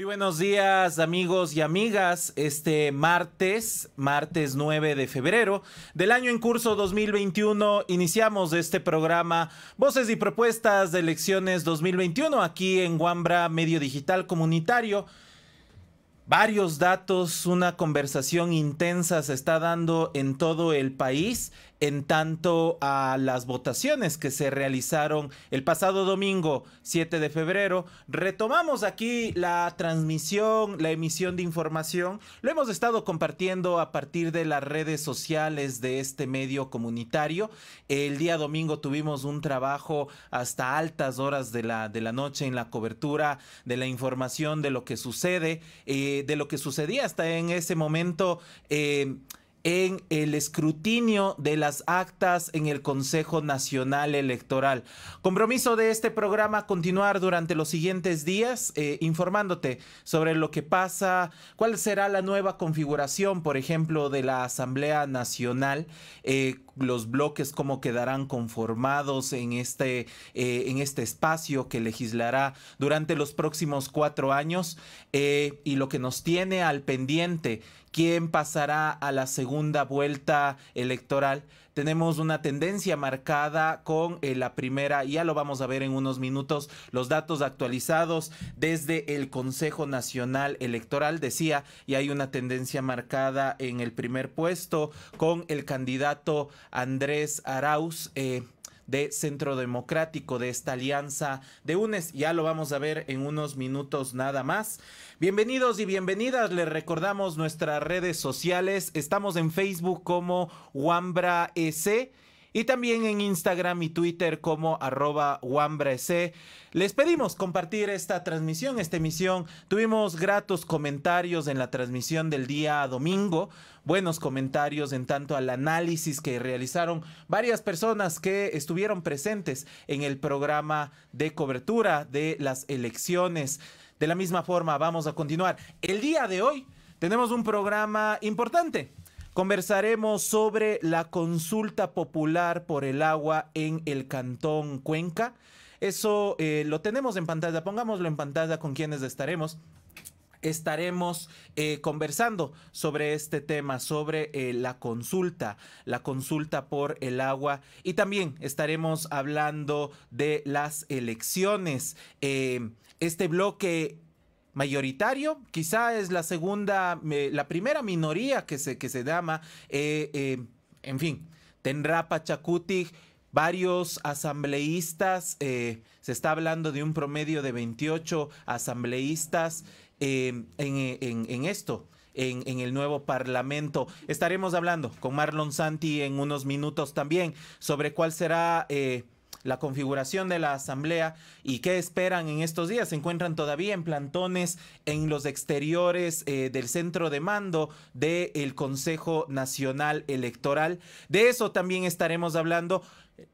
Muy buenos días amigos y amigas, este martes, martes 9 de febrero del año en curso 2021, iniciamos este programa Voces y Propuestas de Elecciones 2021 aquí en Guambra Medio Digital Comunitario. Varios datos, una conversación intensa se está dando en todo el país en tanto a las votaciones que se realizaron el pasado domingo 7 de febrero. Retomamos aquí la transmisión, la emisión de información. Lo hemos estado compartiendo a partir de las redes sociales de este medio comunitario. El día domingo tuvimos un trabajo hasta altas horas de la, de la noche en la cobertura de la información de lo que sucede, eh, de lo que sucedía hasta en ese momento. Eh, en el escrutinio de las actas en el Consejo Nacional Electoral. Compromiso de este programa continuar durante los siguientes días eh, informándote sobre lo que pasa, cuál será la nueva configuración, por ejemplo, de la Asamblea Nacional, eh, los bloques, cómo quedarán conformados en este, eh, en este espacio que legislará durante los próximos cuatro años eh, y lo que nos tiene al pendiente, quién pasará a la segunda vuelta electoral tenemos una tendencia marcada con eh, la primera, ya lo vamos a ver en unos minutos, los datos actualizados desde el Consejo Nacional Electoral, decía, y hay una tendencia marcada en el primer puesto con el candidato Andrés Arauz. Eh, de Centro Democrático, de esta alianza de UNES. Ya lo vamos a ver en unos minutos nada más. Bienvenidos y bienvenidas, les recordamos nuestras redes sociales. Estamos en Facebook como Wambra S., e y también en Instagram y Twitter como arroba Les pedimos compartir esta transmisión, esta emisión. Tuvimos gratos comentarios en la transmisión del día domingo, buenos comentarios en tanto al análisis que realizaron varias personas que estuvieron presentes en el programa de cobertura de las elecciones. De la misma forma, vamos a continuar. El día de hoy tenemos un programa importante. Conversaremos sobre la consulta popular por el agua en el cantón Cuenca. Eso eh, lo tenemos en pantalla, pongámoslo en pantalla con quienes estaremos estaremos eh, conversando sobre este tema, sobre eh, la consulta, la consulta por el agua y también estaremos hablando de las elecciones. este bloque mayoritario, quizá es la segunda, la primera minoría que se, que se llama, eh, eh, en fin, tendrá Pachacutic varios asambleístas, eh, se está hablando de un promedio de 28 asambleístas en, esto. En, el nuevo Parlamento. Estaremos hablando con Marlon Santi en unos minutos también sobre cuál será la configuración de la asamblea y qué esperan en estos días. Se encuentran todavía en plantones en los exteriores eh, del centro de mando del Consejo Nacional Electoral. De eso también estaremos hablando.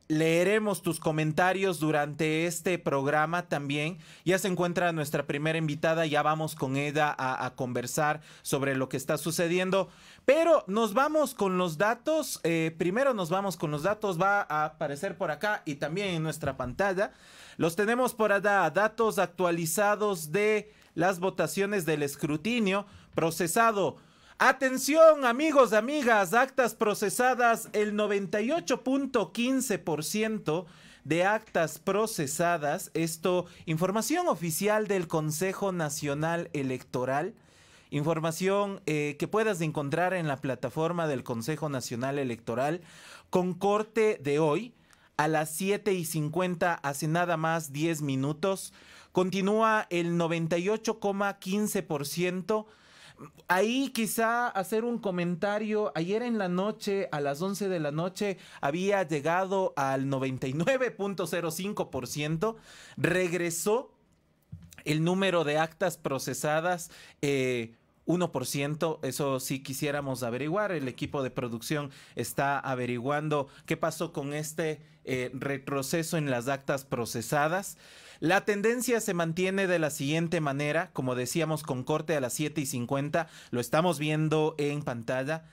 Leeremos tus comentarios durante este programa también. Ya se encuentra nuestra primera invitada, ya vamos con ella a, conversar sobre lo que está sucediendo. Pero nos vamos con los datos. Eh, primero nos vamos con los datos, va a aparecer por acá y también en nuestra pantalla. Los tenemos por allá, datos actualizados de las votaciones del escrutinio procesado Atención amigos, amigas, actas procesadas, el 98.15% de actas procesadas, esto, información oficial del Consejo Nacional Electoral, información eh, que puedas encontrar en la plataforma del Consejo Nacional Electoral con corte de hoy a las 7:50, y hace nada más 10 minutos, continúa el 98,15% Ahí quizá hacer un comentario. Ayer en la noche, a las 11 de la noche, había llegado al 99.05%. Regresó el número de actas procesadas. 1%, eh, eso sí quisiéramos averiguar. El equipo de producción está averiguando qué pasó con este eh, retroceso en las actas procesadas. La tendencia se mantiene de la siguiente manera, como decíamos con corte a las 7 y 50, lo estamos viendo en pantalla.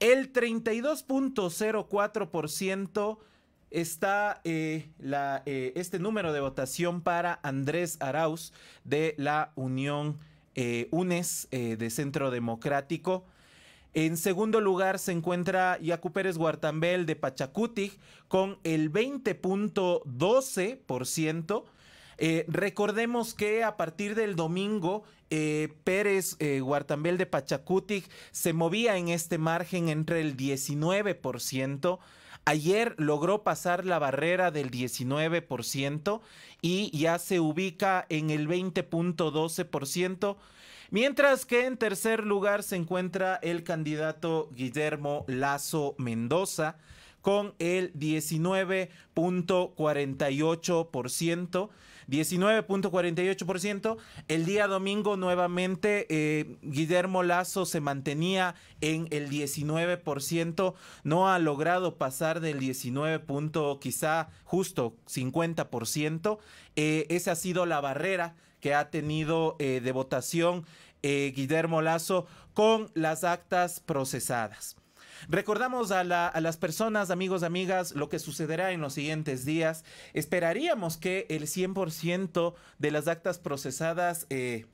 El 32.04% está eh, eh, este número de votación para Andrés Arauz de la Unión eh, UNES de Centro Democrático. En segundo lugar se encuentra Yacu Pérez Guartambel de Pachacutic con el 20.12%. Eh, recordemos que a partir del domingo eh, Pérez Guartambel eh, de Pachacutic se movía en este margen entre el 19%. Ayer logró pasar la barrera del 19% y ya se ubica en el 20.12%. Mientras que en tercer lugar se encuentra el candidato Guillermo Lazo Mendoza con el 19.48%. 19.48%. El día domingo nuevamente eh, Guillermo Lazo se mantenía en el 19%, no ha logrado pasar del 19. Punto, quizá justo 50%. Eh, esa ha sido la barrera que ha tenido eh, de votación Guillermo Lazo con las actas procesadas. Recordamos a, las personas, amigos, amigas, lo que sucederá en los siguientes días. Esperaríamos que el 100% de las actas procesadas... Eh,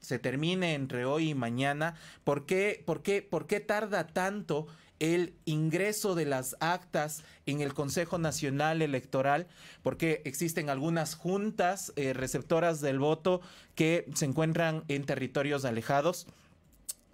se termine entre hoy y mañana. ¿Por qué, por qué, por qué tarda tanto el ingreso de las actas en el Consejo Nacional Electoral, porque existen algunas juntas eh, receptoras del voto que se encuentran en territorios alejados.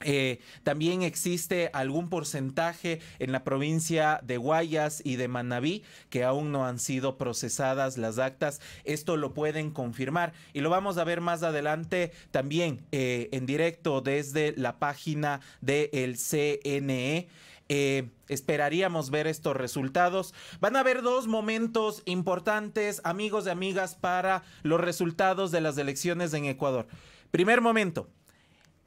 Eh, también existe algún porcentaje en la provincia de Guayas y de Manabí que aún no han sido procesadas las actas. Esto lo pueden confirmar y lo vamos a ver más adelante también eh, en directo desde la página del CNE. Eh, esperaríamos ver estos resultados. Van a haber dos momentos importantes, amigos y amigas, para los resultados de las elecciones en Ecuador. Primer momento,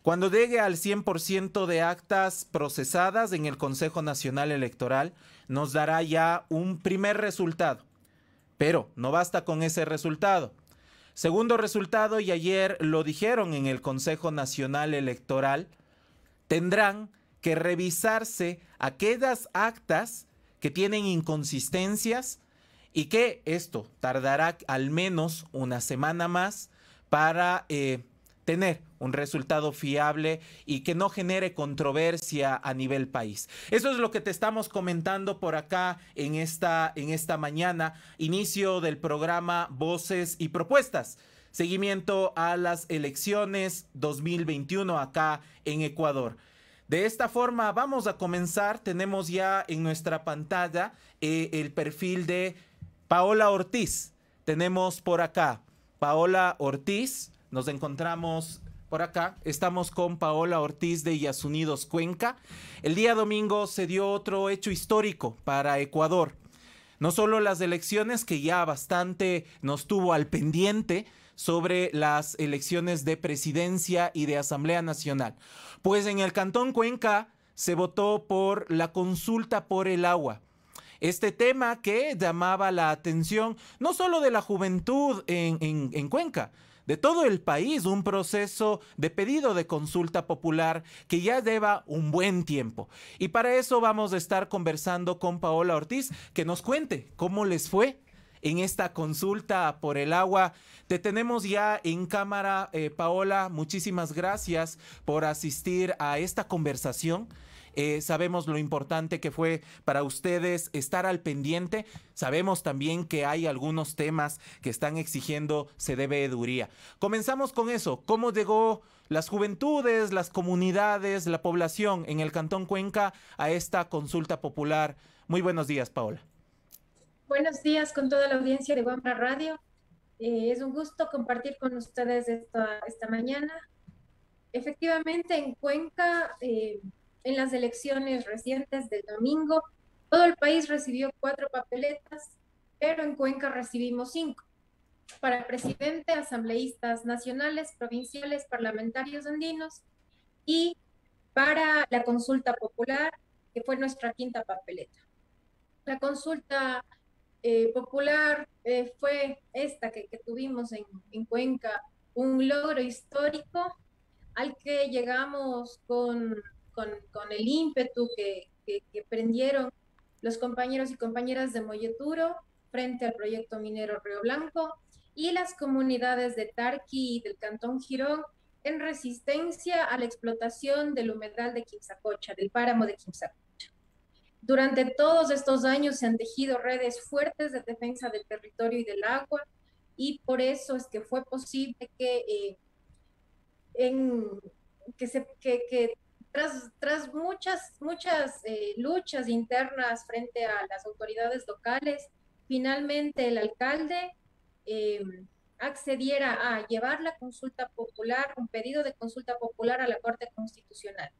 cuando llegue al 100% de actas procesadas en el Consejo Nacional Electoral, nos dará ya un primer resultado. Pero no basta con ese resultado. Segundo resultado, y ayer lo dijeron en el Consejo Nacional Electoral, tendrán que revisarse aquellas actas que tienen inconsistencias y que esto tardará al menos una semana más para eh, tener un resultado fiable y que no genere controversia a nivel país. Eso es lo que te estamos comentando por acá en esta, en esta mañana, inicio del programa Voces y Propuestas. Seguimiento a las elecciones 2021 acá en Ecuador. De esta forma vamos a comenzar. Tenemos ya en nuestra pantalla eh, el perfil de Paola Ortiz. Tenemos por acá Paola Ortiz, nos encontramos por acá. Estamos con Paola Ortiz de Yasunidos, Cuenca. El día domingo se dio otro hecho histórico para Ecuador. No solo las elecciones, que ya bastante nos tuvo al pendiente sobre las elecciones de presidencia y de Asamblea Nacional. Pues en el Cantón Cuenca se votó por la consulta por el agua este tema que llamaba la atención no solo de la juventud en, en, Cuenca, de todo el país un proceso de pedido de consulta popular que ya lleva un buen tiempo. Y para eso vamos a estar conversando con Paola Ortiz, que nos cuente cómo les fue en esta consulta por el agua. Te tenemos ya en cámara, eh, Paola. Muchísimas gracias por asistir a esta conversación eh, sabemos lo importante que fue para ustedes estar al pendiente. Sabemos también que hay algunos temas que están exigiendo se debe Comenzamos con eso. ¿Cómo llegó las juventudes, las comunidades, la población en el Cantón Cuenca a esta consulta popular? Muy buenos días, Paola. Buenos días con toda la audiencia de Guambra Radio. Eh, es un gusto compartir con ustedes esta, mañana. Efectivamente, en Cuenca eh, en las elecciones recientes del domingo, todo el país recibió cuatro papeletas, pero en Cuenca recibimos cinco. Para presidente, asambleístas nacionales, provinciales, parlamentarios andinos y para la consulta popular, que fue nuestra quinta papeleta. La consulta eh, popular eh, fue esta que, tuvimos en Cuenca, un logro histórico al que llegamos con con, con el ímpetu que, que, prendieron los compañeros y compañeras de Molleturo frente al proyecto minero Río Blanco y las comunidades de Tarqui y del Cantón Girón en resistencia a la explotación del humedal de Quimsacocha, del páramo de Quimsacocha. Durante todos estos años se han tejido redes fuertes de defensa del territorio y del agua y por eso es que fue posible que, eh, en, que, se, que tras, muchas, muchas eh, luchas internas frente a las autoridades locales, finalmente el alcalde em, accediera a llevar la consulta popular, un pedido de consulta popular a la Corte Constitucional.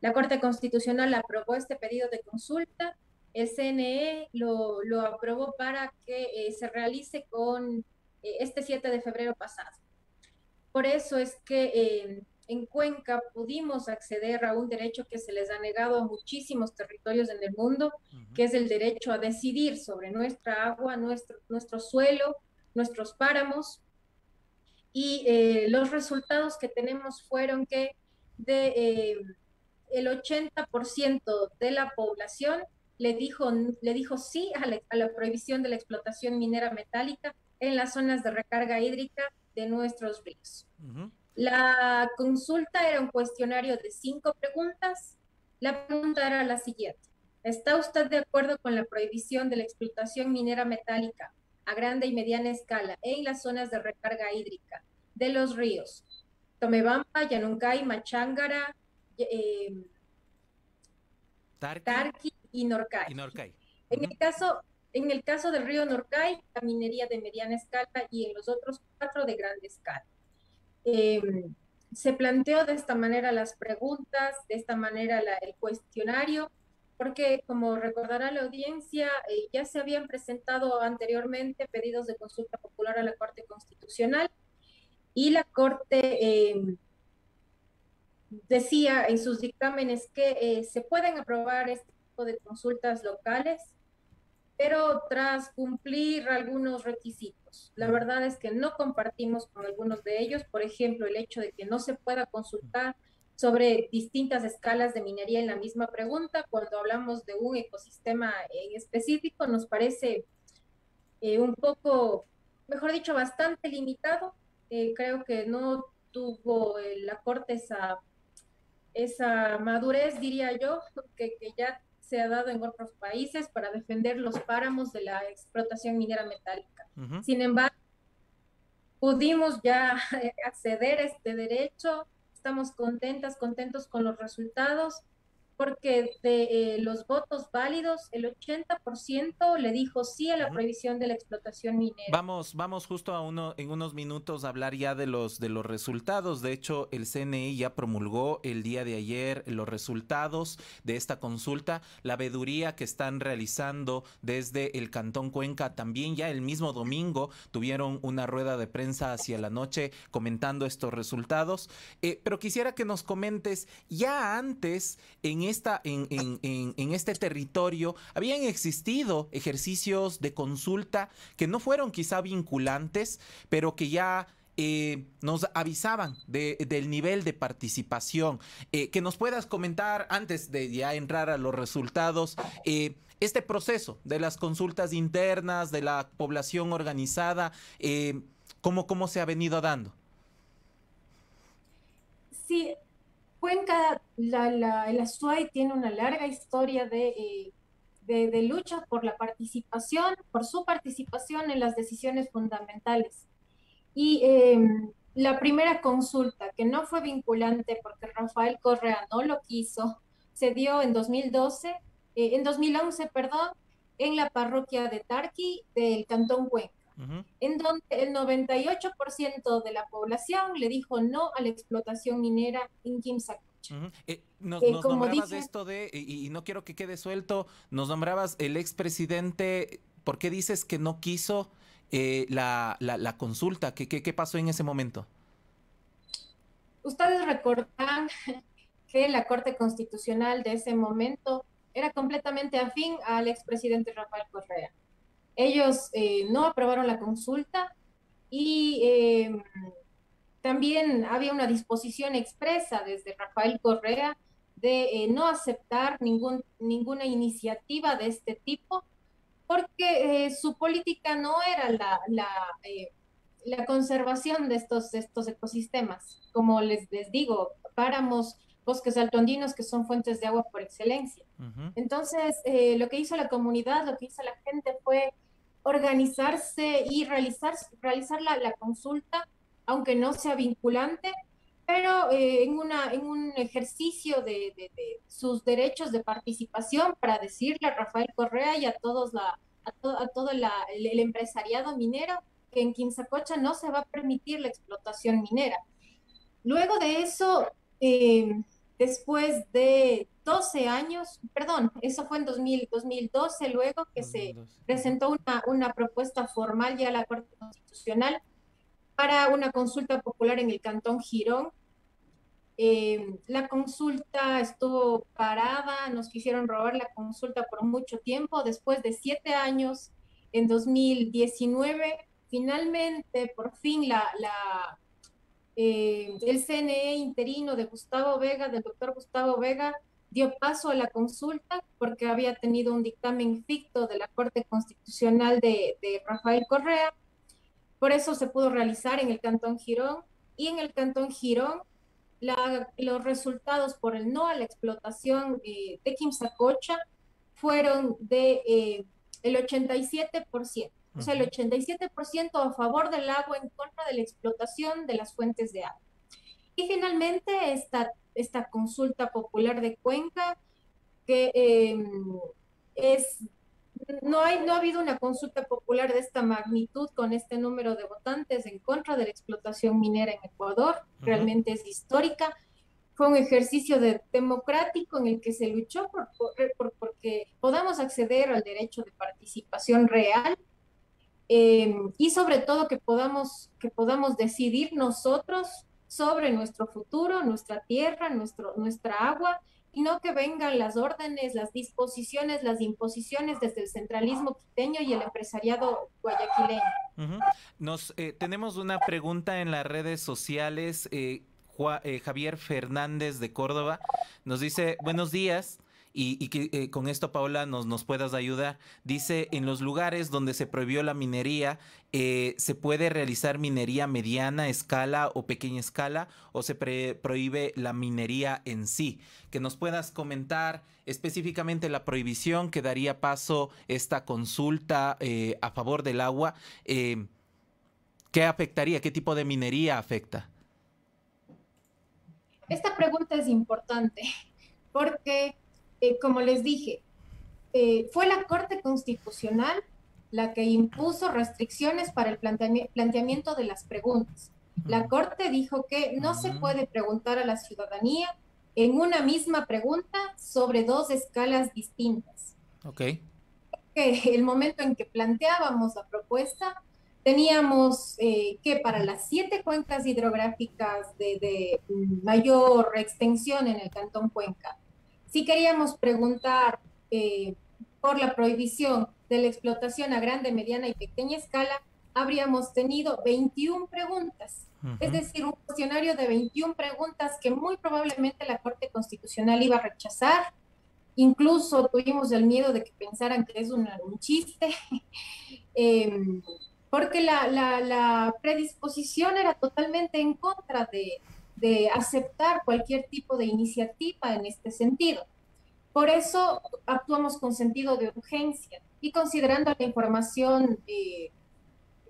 La Corte Constitucional aprobó este pedido de consulta, el CNE lo, lo aprobó para que eh, se realice con eh, este 7 de febrero pasado. Por eso es que em, en Cuenca pudimos acceder a un derecho que se les ha negado a muchísimos territorios en el mundo, que es el derecho a decidir sobre nuestra agua, nuestro, nuestro suelo, nuestros páramos. Y eh, los resultados que tenemos fueron que eh, el 80% de la población le dijo, le dijo sí a la, prohibición de la explotación minera metálica en las zonas de recarga hídrica de nuestros ríos. La consulta era un cuestionario de cinco preguntas. La pregunta era la siguiente. ¿Está usted de acuerdo con la prohibición de la explotación minera metálica a grande y mediana escala en las zonas de recarga hídrica de los ríos Tomebamba, Yanuncay, Machángara, em, Tarqui, y Norcay? En, el caso, en el caso del río Norcay, la minería de mediana escala y en los otros cuatro de grande escala. Em, se planteó de esta manera las preguntas, de esta manera el cuestionario, porque como recordará la audiencia, eh, ya se habían presentado anteriormente pedidos de consulta popular a la Corte Constitucional y la Corte em, decía en sus dictámenes que eh, se pueden aprobar este tipo de consultas locales, pero tras cumplir algunos requisitos. La verdad es que no compartimos con algunos de ellos, por ejemplo, el hecho de que no se pueda consultar sobre distintas escalas de minería en la misma pregunta, cuando hablamos de un ecosistema en específico, nos parece eh, un poco, mejor dicho, bastante limitado. Eh, creo que no tuvo la Corte esa, esa madurez, diría yo, que ya se ha dado en otros países para defender los páramos de la explotación minera metálica. Sin embargo, pudimos ya eh, acceder a este derecho, estamos contentas, contentos con los resultados porque de eh, los votos válidos, el 80% le dijo sí a la prohibición de la explotación minera. Vamos, vamos justo a uno en unos minutos a hablar ya de los de los resultados. De hecho, el CNI ya promulgó el día de ayer los resultados de esta consulta, la veduría que están realizando desde el Cantón Cuenca también ya el mismo domingo tuvieron una rueda de prensa hacia la noche comentando estos resultados. Eh, pero quisiera que nos comentes ya antes en este en, este territorio habían existido ejercicios de consulta que no fueron quizá vinculantes, pero que ya... Eh, nos avisaban del nivel de participación. Eh, que nos puedas comentar, antes de ya entrar a los resultados, eh, este proceso de las consultas internas, de la población organizada, ¿cómo, ¿cómo se ha venido dando? Sí, Cuenca, la, la, tiene una larga historia eh, de, lucha por la participación, por su participación en las decisiones fundamentales. Y em, la primera consulta, que no fue vinculante porque Rafael Correa no lo quiso, se dio en 2012, eh, en 2011, perdón, en la parroquia de Tarqui del Cantón Cuenca en donde el 98% de la población le dijo no a la explotación minera en Quimsacocha. Eh, nos, eh, nombrabas esto de, y, no quiero que quede suelto, nos nombrabas el expresidente, ¿por qué dices que no quiso eh, la, consulta? ¿Qué, pasó en ese momento? Ustedes recordan que la Corte Constitucional de ese momento era completamente afín al expresidente Rafael Correa. Ellos eh, no aprobaron la consulta y eh, también había una disposición expresa desde Rafael Correa de eh, no aceptar ninguna iniciativa de este tipo porque su política no era la, conservación de estos, ecosistemas. Como les, les digo, páramos, bosques altoandinos que son fuentes de agua por excelencia. Entonces, eh, lo que hizo la comunidad, lo que hizo la gente fue organizarse y realizar, realizar la, consulta, aunque no sea vinculante, pero eh, en, una, en un ejercicio de, sus derechos de participación para decirle a Rafael Correa y a, todos la, a, todo el, empresariado minero que en Quinzacocha no se va a permitir la explotación minera. Luego de eso, eh, después de 12 años, perdón, eso fue en 2012, luego que se presentó una, una propuesta formal ya a la Corte Constitucional para una consulta popular en el Cantón Girón. Eh, la consulta estuvo parada, nos quisieron robar la consulta por mucho tiempo, después de siete años, en 2019, finalmente, por fin, la eh, el CNE interino de Gustavo Vega, del doctor Gustavo Vega, dio paso a la consulta porque había tenido un dictamen ficto de la Corte Constitucional de, Rafael Correa. Por eso se pudo realizar en el Cantón Girón y en el Cantón Girón los resultados por el no a la explotación de eh, de Quimsacocha fueron de eh, el 87% o sea, el 87% a favor del agua en contra de la explotación de las fuentes de agua. Y finalmente, esta, esta consulta popular de Cuenca, que em, es, no, hay, no ha habido una consulta popular de esta magnitud con este número de votantes en contra de la explotación minera en Ecuador, realmente es histórica. Fue un ejercicio de, democrático en el que se luchó por, por, por, porque podamos acceder al derecho de participación real Em, y sobre todo que podamos, que podamos decidir nosotros sobre nuestro futuro, nuestra tierra, nuestro, nuestra agua, y no que vengan las órdenes, las disposiciones, las imposiciones desde el centralismo quiteño y el empresariado guayaquileño. Nos eh, tenemos una pregunta en las redes sociales. Eh, eh, Javier Fernández de Córdoba nos dice, buenos días y, que eh, con esto, Paola, nos, puedas ayudar. Dice, en los lugares donde se prohibió la minería, eh, ¿se puede realizar minería mediana escala o pequeña escala o se prohíbe la minería en sí? Que nos puedas comentar específicamente la prohibición que daría paso esta consulta eh, a favor del agua. ¿Qué afectaría? ¿Qué tipo de minería afecta? Esta pregunta es importante porque eh, como les dije, eh, fue la Corte Constitucional la que impuso restricciones para el planteamiento de las preguntas. La Corte dijo que no se puede preguntar a la ciudadanía en una misma pregunta sobre dos escalas distintas. Ok. el momento en que planteábamos la propuesta, teníamos eh, que para las siete cuencas hidrográficas de mayor extensión en el Cantón Cuenca, si queríamos preguntar eh, por la prohibición de la explotación a grande, mediana y pequeña escala, habríamos tenido 21 preguntas, es decir, un cuestionario de 21 preguntas que muy probablemente la Corte Constitucional iba a rechazar. Incluso tuvimos el miedo de que pensaran que es un, chiste, em, porque la, la, predisposición era totalmente en contra de, de aceptar cualquier tipo de iniciativa en este sentido. Por eso actuamos con sentido de urgencia y considerando la información, eh,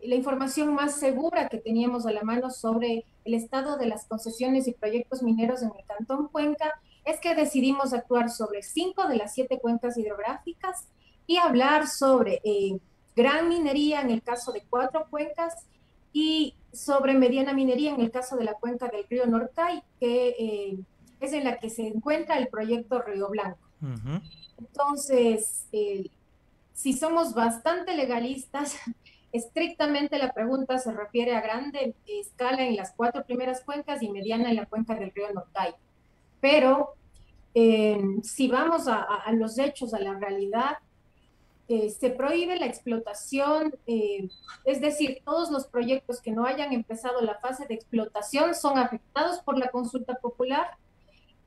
la información más segura que teníamos a la mano sobre el estado de las concesiones y proyectos mineros en el Cantón Cuenca, es que decidimos actuar sobre cinco de las siete cuencas hidrográficas y hablar sobre eh, gran minería en el caso de cuatro cuencas y sobre mediana minería en el caso de la cuenca del río Norcay, que eh, es en la que se encuentra el proyecto Río Blanco. Entonces, eh, si somos bastante legalistas, estrictamente la pregunta se refiere a grande escala en las cuatro primeras cuencas y mediana en la cuenca del río Norcay. Pero eh, si vamos a, los hechos, a la realidad, eh, se prohíbe la explotación, eh, es decir, todos los proyectos que no hayan empezado la fase de explotación son afectados por la consulta popular.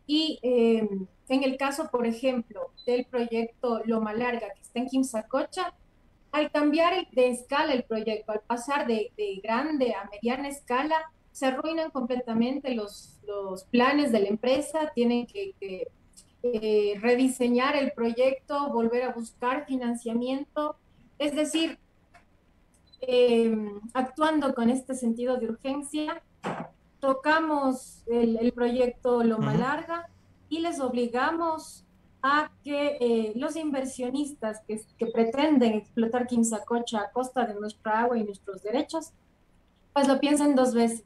Y em, en el caso, por ejemplo, del proyecto Loma Larga, que está en Quimsacocha, al cambiar de escala el proyecto, al pasar de, grande a mediana escala, se arruinan completamente los, planes de la empresa, tienen que eh, rediseñar el proyecto, volver a buscar financiamiento, es decir, eh, actuando con este sentido de urgencia, tocamos el, proyecto Loma Larga y les obligamos a que eh, los inversionistas que, pretenden explotar Quimsacocha a costa de nuestra agua y nuestros derechos, pues lo piensen dos veces.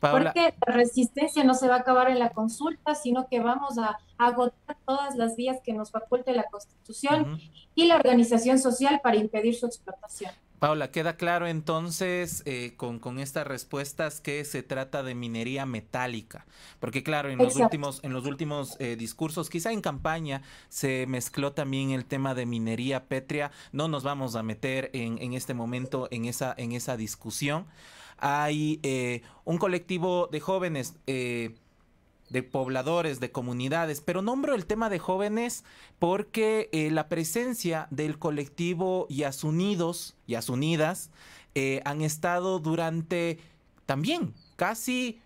Porque la resistencia no se va a acabar en la consulta, sino que vamos a agotar todas las vías que nos faculte la Constitución y la organización social para impedir su explotación. Paula, queda claro entonces eh, con, estas respuestas que se trata de minería metálica, porque claro, en los últimos, en los últimos eh, discursos, quizá en campaña, se mezcló también el tema de minería pétrea, no nos vamos a meter en, en este momento en esa, en esa discusión, hay eh, un colectivo de jóvenes, eh, de pobladores, de comunidades, pero nombro el tema de jóvenes porque eh, la presencia del colectivo Yasunidos, Yasunidas, han estado durante también casi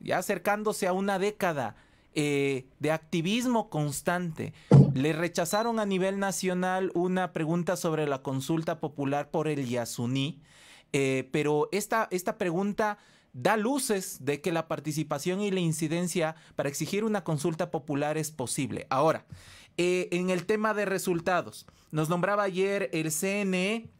ya acercándose a una década de activismo constante. Le rechazaron a nivel nacional una pregunta sobre la consulta popular por el Yasuní eh, pero esta, pregunta da luces de que la participación y la incidencia para exigir una consulta popular es posible. Ahora, eh, en el tema de resultados, nos nombraba ayer el CNE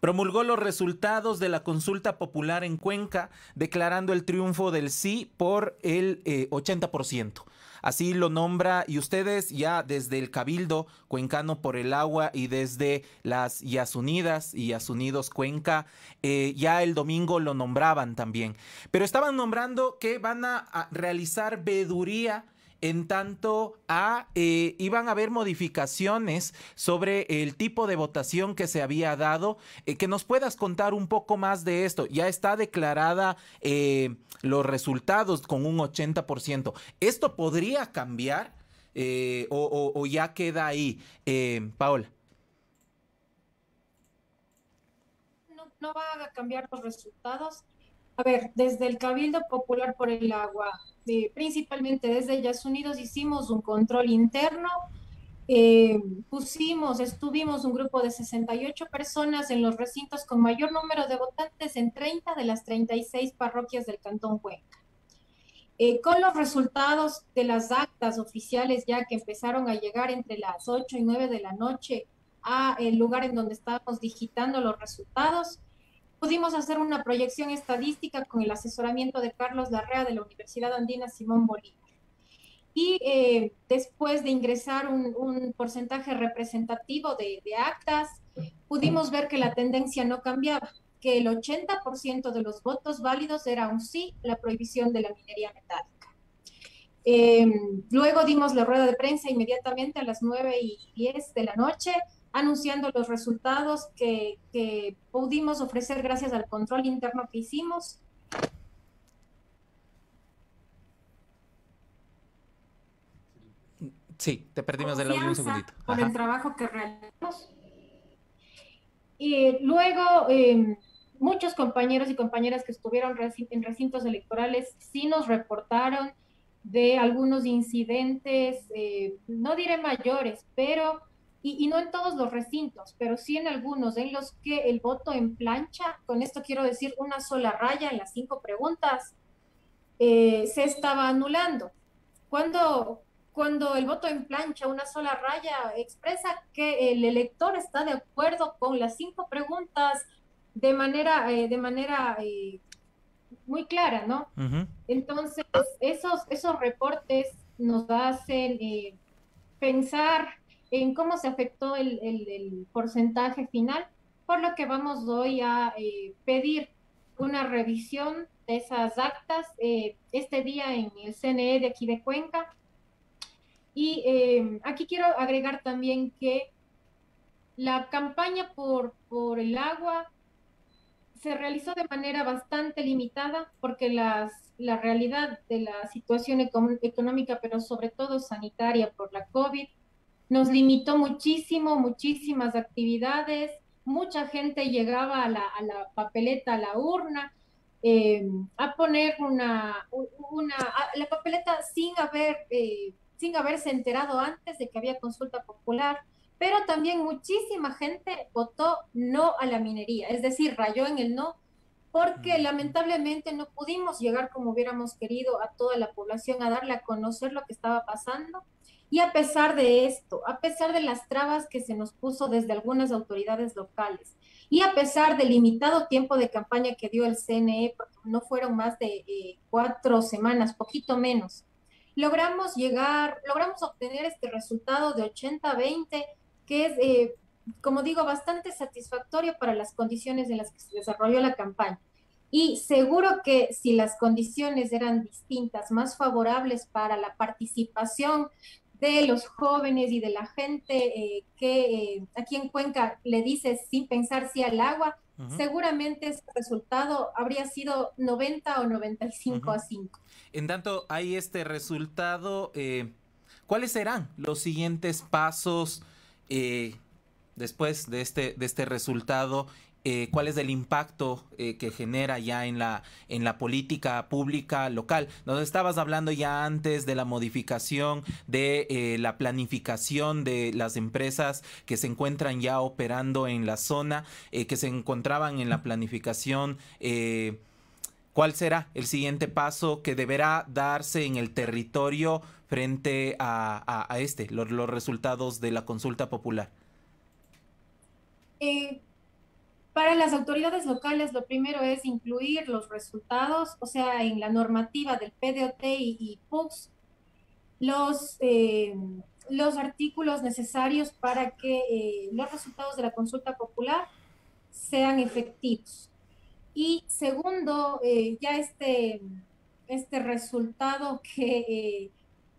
promulgó los resultados de la consulta popular en Cuenca, declarando el triunfo del sí por el 80%. Eh, Así lo nombra y ustedes ya desde el Cabildo Cuencano por el Agua y desde las Yasunidas y Yasunidos Cuenca, eh, ya el domingo lo nombraban también. Pero estaban nombrando que van a, realizar veduría en tanto a eh, iban a haber modificaciones sobre el tipo de votación que se había dado. Eh, que nos puedas contar un poco más de esto. Ya está declarada eh, los resultados con un 80%. ¿Esto podría cambiar o, ya queda ahí? Paola. No, no va a cambiar los resultados a ver, desde el Cabildo Popular por el Agua, eh, principalmente desde Ellas Unidos, hicimos un control interno, eh, pusimos, estuvimos un grupo de 68 personas en los recintos con mayor número de votantes en 30 de las 36 parroquias del Cantón Cuenca. Eh, con los resultados de las actas oficiales ya que empezaron a llegar entre las 8 y 9 de la noche a el lugar en donde estábamos digitando los resultados, pudimos hacer una proyección estadística con el asesoramiento de Carlos Larrea de la Universidad Andina Simón Bolívar. Y eh, después de ingresar un, porcentaje representativo de, actas, pudimos ver que la tendencia no cambiaba, que el 80% de los votos válidos era un sí la prohibición de la minería metálica. Eh, luego dimos la rueda de prensa inmediatamente a las 9 y 10 de la noche anunciando los resultados que, pudimos ofrecer gracias al control interno que hicimos. Sí, te perdimos de audio un segundito. Por el trabajo que realizamos. Y luego, em, muchos compañeros y compañeras que estuvieron en recintos electorales sí nos reportaron de algunos incidentes, eh, no diré mayores, pero y, no en todos los recintos, pero sí en algunos en los que el voto en plancha, con esto quiero decir una sola raya en las cinco preguntas, eh, se estaba anulando. Cuando, cuando el voto en plancha, una sola raya, expresa que el elector está de acuerdo con las cinco preguntas de manera, eh, de manera eh, muy clara, ¿no? Entonces, esos, esos reportes nos hacen pensar en cómo se afectó el, porcentaje final, por lo que vamos hoy a eh, pedir una revisión de esas actas eh, este día en el CNE de aquí de Cuenca. Y em, aquí quiero agregar también que la campaña por, por el agua se realizó de manera bastante limitada porque las, la realidad de la situación económica, pero sobre todo sanitaria por la COVID, nos limitó muchísimo, muchísimas actividades, mucha gente llegaba a la, papeleta, a la urna, eh, a poner una, la papeleta sin haber, eh, sin haberse enterado antes de que había consulta popular, pero también muchísima gente votó no a la minería, es decir, rayó en el no, porque lamentablemente no pudimos llegar como hubiéramos querido a toda la población a darle a conocer lo que estaba pasando y a pesar de esto, a pesar de las trabas que se nos puso desde algunas autoridades locales y a pesar del limitado tiempo de campaña que dio el CNE, no fueron más de eh, cuatro semanas, poquito menos, logramos llegar, logramos obtener este resultado de 80-20, que es, eh, como digo, bastante satisfactorio para las condiciones en las que se desarrolló la campaña. Y seguro que si las condiciones eran distintas, más favorables para la participación de los jóvenes y de la gente eh, que eh, aquí en Cuenca le dice sin pensar si al agua, seguramente ese resultado habría sido 90 o 95 a 5. En tanto, hay este resultado, eh, ¿cuáles serán los siguientes pasos después de este, de este resultado eh, cuál es el impacto eh, que genera ya en la, en la política pública local. Nos estabas hablando ya antes de la modificación de eh, la planificación de las empresas que se encuentran ya operando en la zona, que se encontraban en la planificación. ¿Cuál será el siguiente paso que deberá darse en el territorio frente a, este, los, los, resultados de la consulta popular? Para las autoridades locales, lo primero es incluir los resultados, o sea, en la normativa del PDOT y, y los, eh, los artículos necesarios para que eh, los resultados de la consulta popular sean efectivos. Y segundo, eh, ya este, este resultado que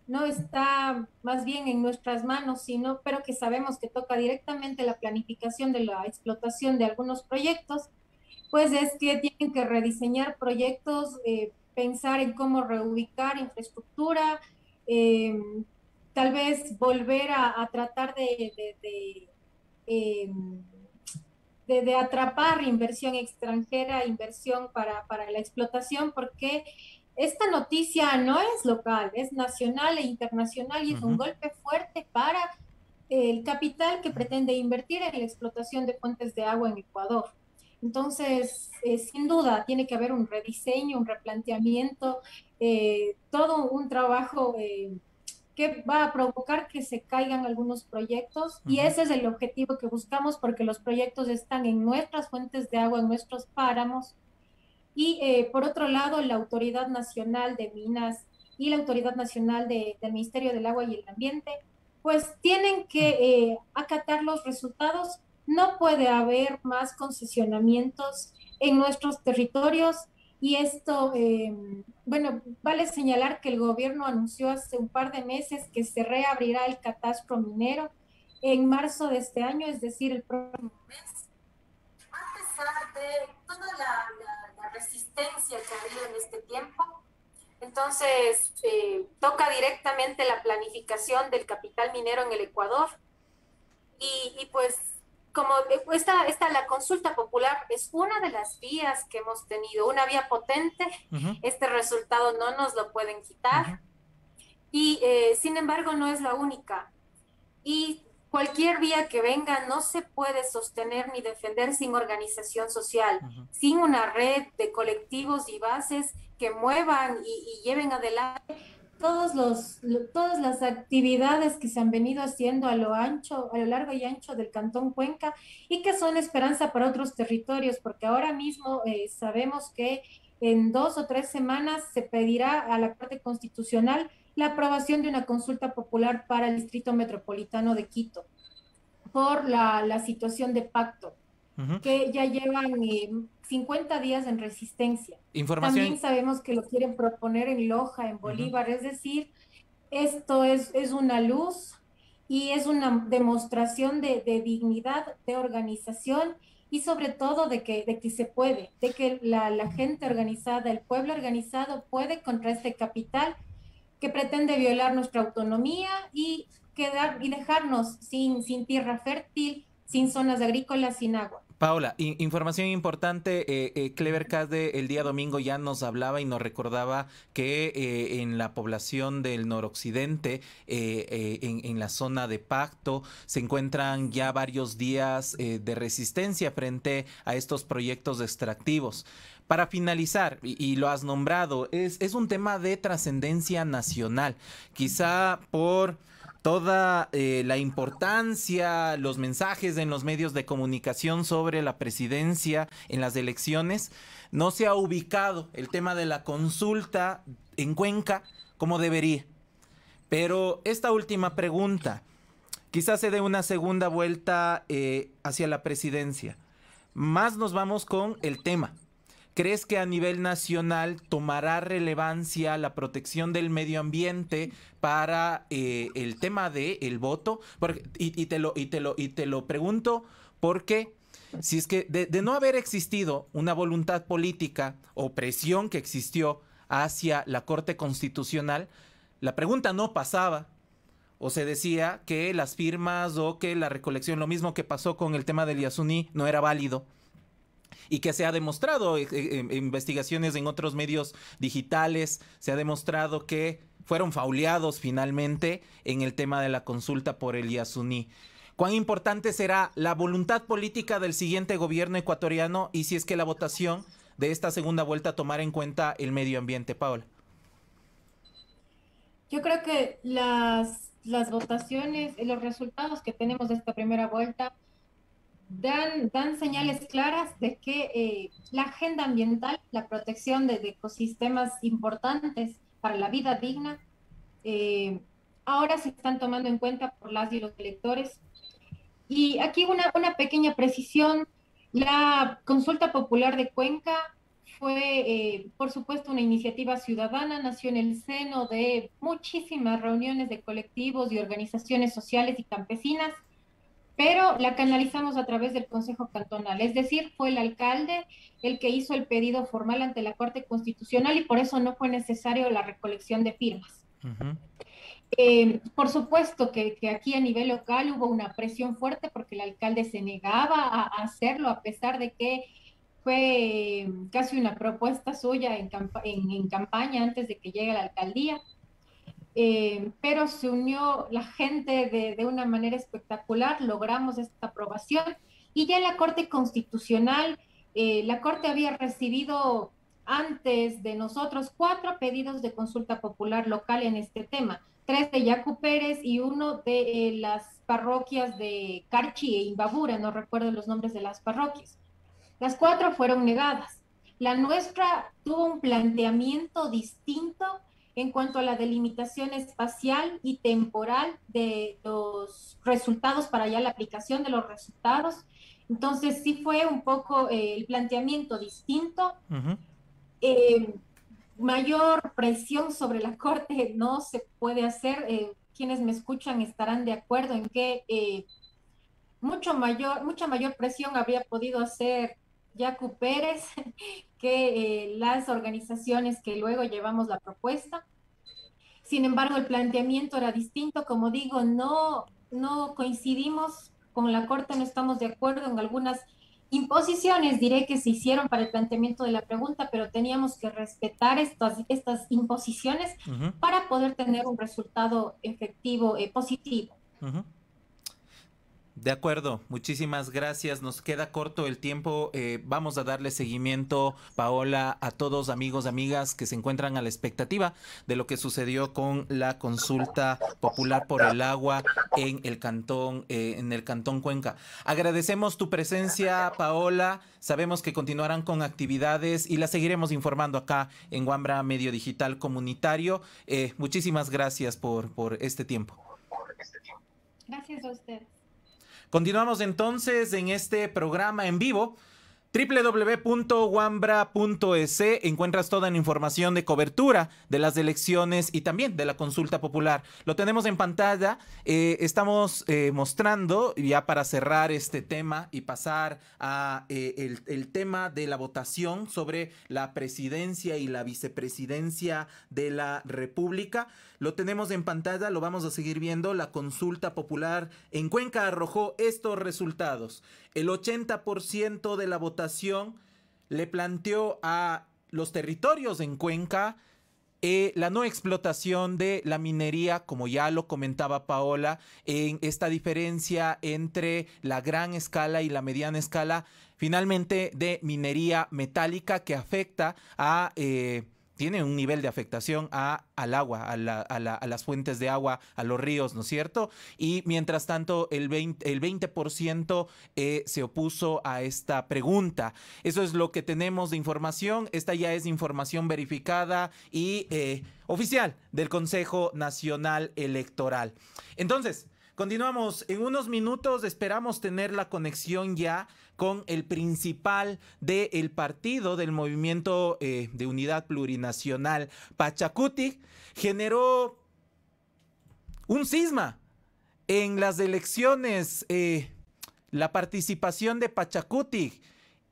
no está más bien en nuestras manos, sino, pero que sabemos que toca directamente la planificación de la explotación de algunos proyectos, pues es que tienen que rediseñar proyectos, eh, pensar en cómo reubicar infraestructura, em, tal vez volver a, tratar em, de, atrapar inversión extranjera, inversión para, para la explotación, porque esta noticia no es local, es nacional e internacional y es un golpe fuerte para el capital que pretende invertir en la explotación de fuentes de agua en Ecuador. Entonces, eh, sin duda, tiene que haber un rediseño, un replanteamiento, eh, todo un trabajo eh, que va a provocar que se caigan algunos proyectos y ese es el objetivo que buscamos porque los proyectos están en nuestras fuentes de agua, en nuestros páramos y eh, por otro lado, la Autoridad Nacional de Minas y la Autoridad Nacional del Ministerio del Agua y el Ambiente, pues tienen que eh, acatar los resultados. No puede haber más concesionamientos en nuestros territorios y esto, eh, bueno, vale señalar que el gobierno anunció hace un par de meses que se reabrirá el catastro minero en marzo de este año, es decir, el próximo mes. A pesar de toda la que ha habido en este tiempo. Entonces, eh, toca directamente la planificación del capital minero en el Ecuador. Y, pues, como esta, esta, la consulta popular es una de las vías que hemos tenido, una vía potente, este resultado no nos lo pueden quitar. Y eh, sin embargo, no es la única. Y Cualquier vía que venga no se puede sostener ni defender sin organización social, sin una red de colectivos y bases que muevan y, lleven adelante todos todas las actividades que se han venido haciendo a lo ancho, a lo largo y ancho del Cantón Cuenca y que son esperanza para otros territorios, porque ahora mismo eh, sabemos que en dos o tres semanas se pedirá a la Corte Constitucional la aprobación de una consulta popular para el Distrito Metropolitano de Quito por la, situación de pacto, que ya llevan 50 eh, días en resistencia. Información. También sabemos que lo quieren proponer en Loja, en Bolívar, es decir, esto es, es una luz y es una demostración de, dignidad, de organización y sobre todo de que, de que se puede, de que la, la gente organizada, el pueblo organizado puede contra este capital que pretende violar nuestra autonomía y, quedar, y dejarnos sin, sin tierra fértil, sin zonas agrícolas, sin agua. Paola, información importante, eh, eh Clever el día domingo ya nos hablaba y nos recordaba que eh, en la población del noroccidente, eh, en, la zona de pacto, se encuentran ya varios días de resistencia frente a estos proyectos extractivos. Para finalizar, y, lo has nombrado, es, es un tema de trascendencia nacional, quizá por toda eh, la importancia, los mensajes en los medios de comunicación sobre la presidencia en las elecciones, no se ha ubicado el tema de la consulta en Cuenca como debería. Pero esta última pregunta, quizás se dé una segunda vuelta eh, hacia la presidencia. Más nos vamos con el tema ¿Crees que a nivel nacional tomará relevancia la protección del medio ambiente para eh, el tema del el voto? Porque, y, te lo, y, te lo, y te lo pregunto porque si es que de, de no haber existido una voluntad política o presión que existió hacia la Corte Constitucional, la pregunta no pasaba o se decía que las firmas o que la recolección, lo mismo que pasó con el tema del Yasuní, no era válido y que se ha demostrado eh, eh, en investigaciones en otros medios digitales, se ha demostrado que fueron fauleados finalmente en el tema de la consulta por el Yasuní. ¿Cuán importante será la voluntad política del siguiente gobierno ecuatoriano y si es que la votación de esta segunda vuelta tomará en cuenta el medio ambiente, Paola? Yo creo que las, las votaciones y los resultados que tenemos de esta primera vuelta dan, señales claras de que eh, la agenda ambiental, la protección de, ecosistemas importantes para la vida digna, eh, ahora se están tomando en cuenta por las y los electores. Y aquí una, pequeña precisión, la consulta popular de Cuenca fue, eh, por supuesto, una iniciativa ciudadana, nació en el seno de muchísimas reuniones de colectivos y organizaciones sociales y campesinas pero la canalizamos a través del Consejo Cantonal. Es decir, fue el alcalde el que hizo el pedido formal ante la Corte Constitucional y por eso no fue necesario la recolección de firmas. Eh, por supuesto que, aquí a nivel local hubo una presión fuerte porque el alcalde se negaba a, hacerlo a pesar de que fue casi una propuesta suya en, en campaña antes de que llegue a la alcaldía. Eh, pero se unió la gente de, una manera espectacular, logramos esta aprobación y ya la Corte Constitucional, eh, la Corte había recibido antes de nosotros cuatro pedidos de consulta popular local en este tema, tres de Yacu Pérez y uno de eh, las parroquias de Carchi e Imbabura, no recuerdo los nombres de las parroquias. Las cuatro fueron negadas. La nuestra tuvo un planteamiento distinto en cuanto a la delimitación espacial y temporal de los resultados para ya la aplicación de los resultados. Entonces sí fue un poco eh, el planteamiento distinto. Eh, mayor presión sobre la Corte no se puede hacer. Eh, quienes me escuchan estarán de acuerdo en que mucho mayor, mucha mayor presión habría podido hacer Jacu Pérez que eh, las organizaciones que luego llevamos la propuesta. Sin embargo, el planteamiento era distinto. Como digo, no, no coincidimos con la Corte, no estamos de acuerdo en algunas imposiciones, diré que se hicieron para el planteamiento de la pregunta, pero teníamos que respetar estas, estas imposiciones para poder tener un resultado efectivo eh, positivo. De acuerdo, muchísimas gracias. Nos queda corto el tiempo. Eh, vamos a darle seguimiento, Paola, a todos amigos, amigas que se encuentran a la expectativa de lo que sucedió con la consulta popular por el agua en el cantón, eh, en el cantón Cuenca. Agradecemos tu presencia, Paola. Sabemos que continuarán con actividades y la seguiremos informando acá en Guambra Medio Digital Comunitario. Eh, muchísimas gracias por, por este tiempo. Gracias a usted. Continuamos entonces en este programa en vivo www.wambra.es encuentras toda la información de cobertura de las elecciones y también de la consulta popular. Lo tenemos en pantalla. Eh, estamos eh, mostrando, ya para cerrar este tema y pasar a eh, el, tema de la votación sobre la presidencia y la vicepresidencia de la República. Lo tenemos en pantalla, lo vamos a seguir viendo. La consulta popular en Cuenca arrojó estos resultados. El 80% de la votación le planteó a los territorios en Cuenca eh, la no explotación de la minería, como ya lo comentaba Paola, en esta diferencia entre la gran escala y la mediana escala, finalmente de minería metálica que afecta a... Eh, tiene un nivel de afectación al agua, a, las fuentes de agua, a los ríos, ¿no es cierto? Y mientras tanto, el 20%, el 20 eh, se opuso a esta pregunta. Eso es lo que tenemos de información. Esta ya es información verificada y eh, oficial del Consejo Nacional Electoral. Entonces, Continuamos. En unos minutos esperamos tener la conexión ya con el principal del partido del movimiento eh, de unidad plurinacional, Pachacuti. Generó un cisma en las elecciones. Eh, la participación de Pachacuti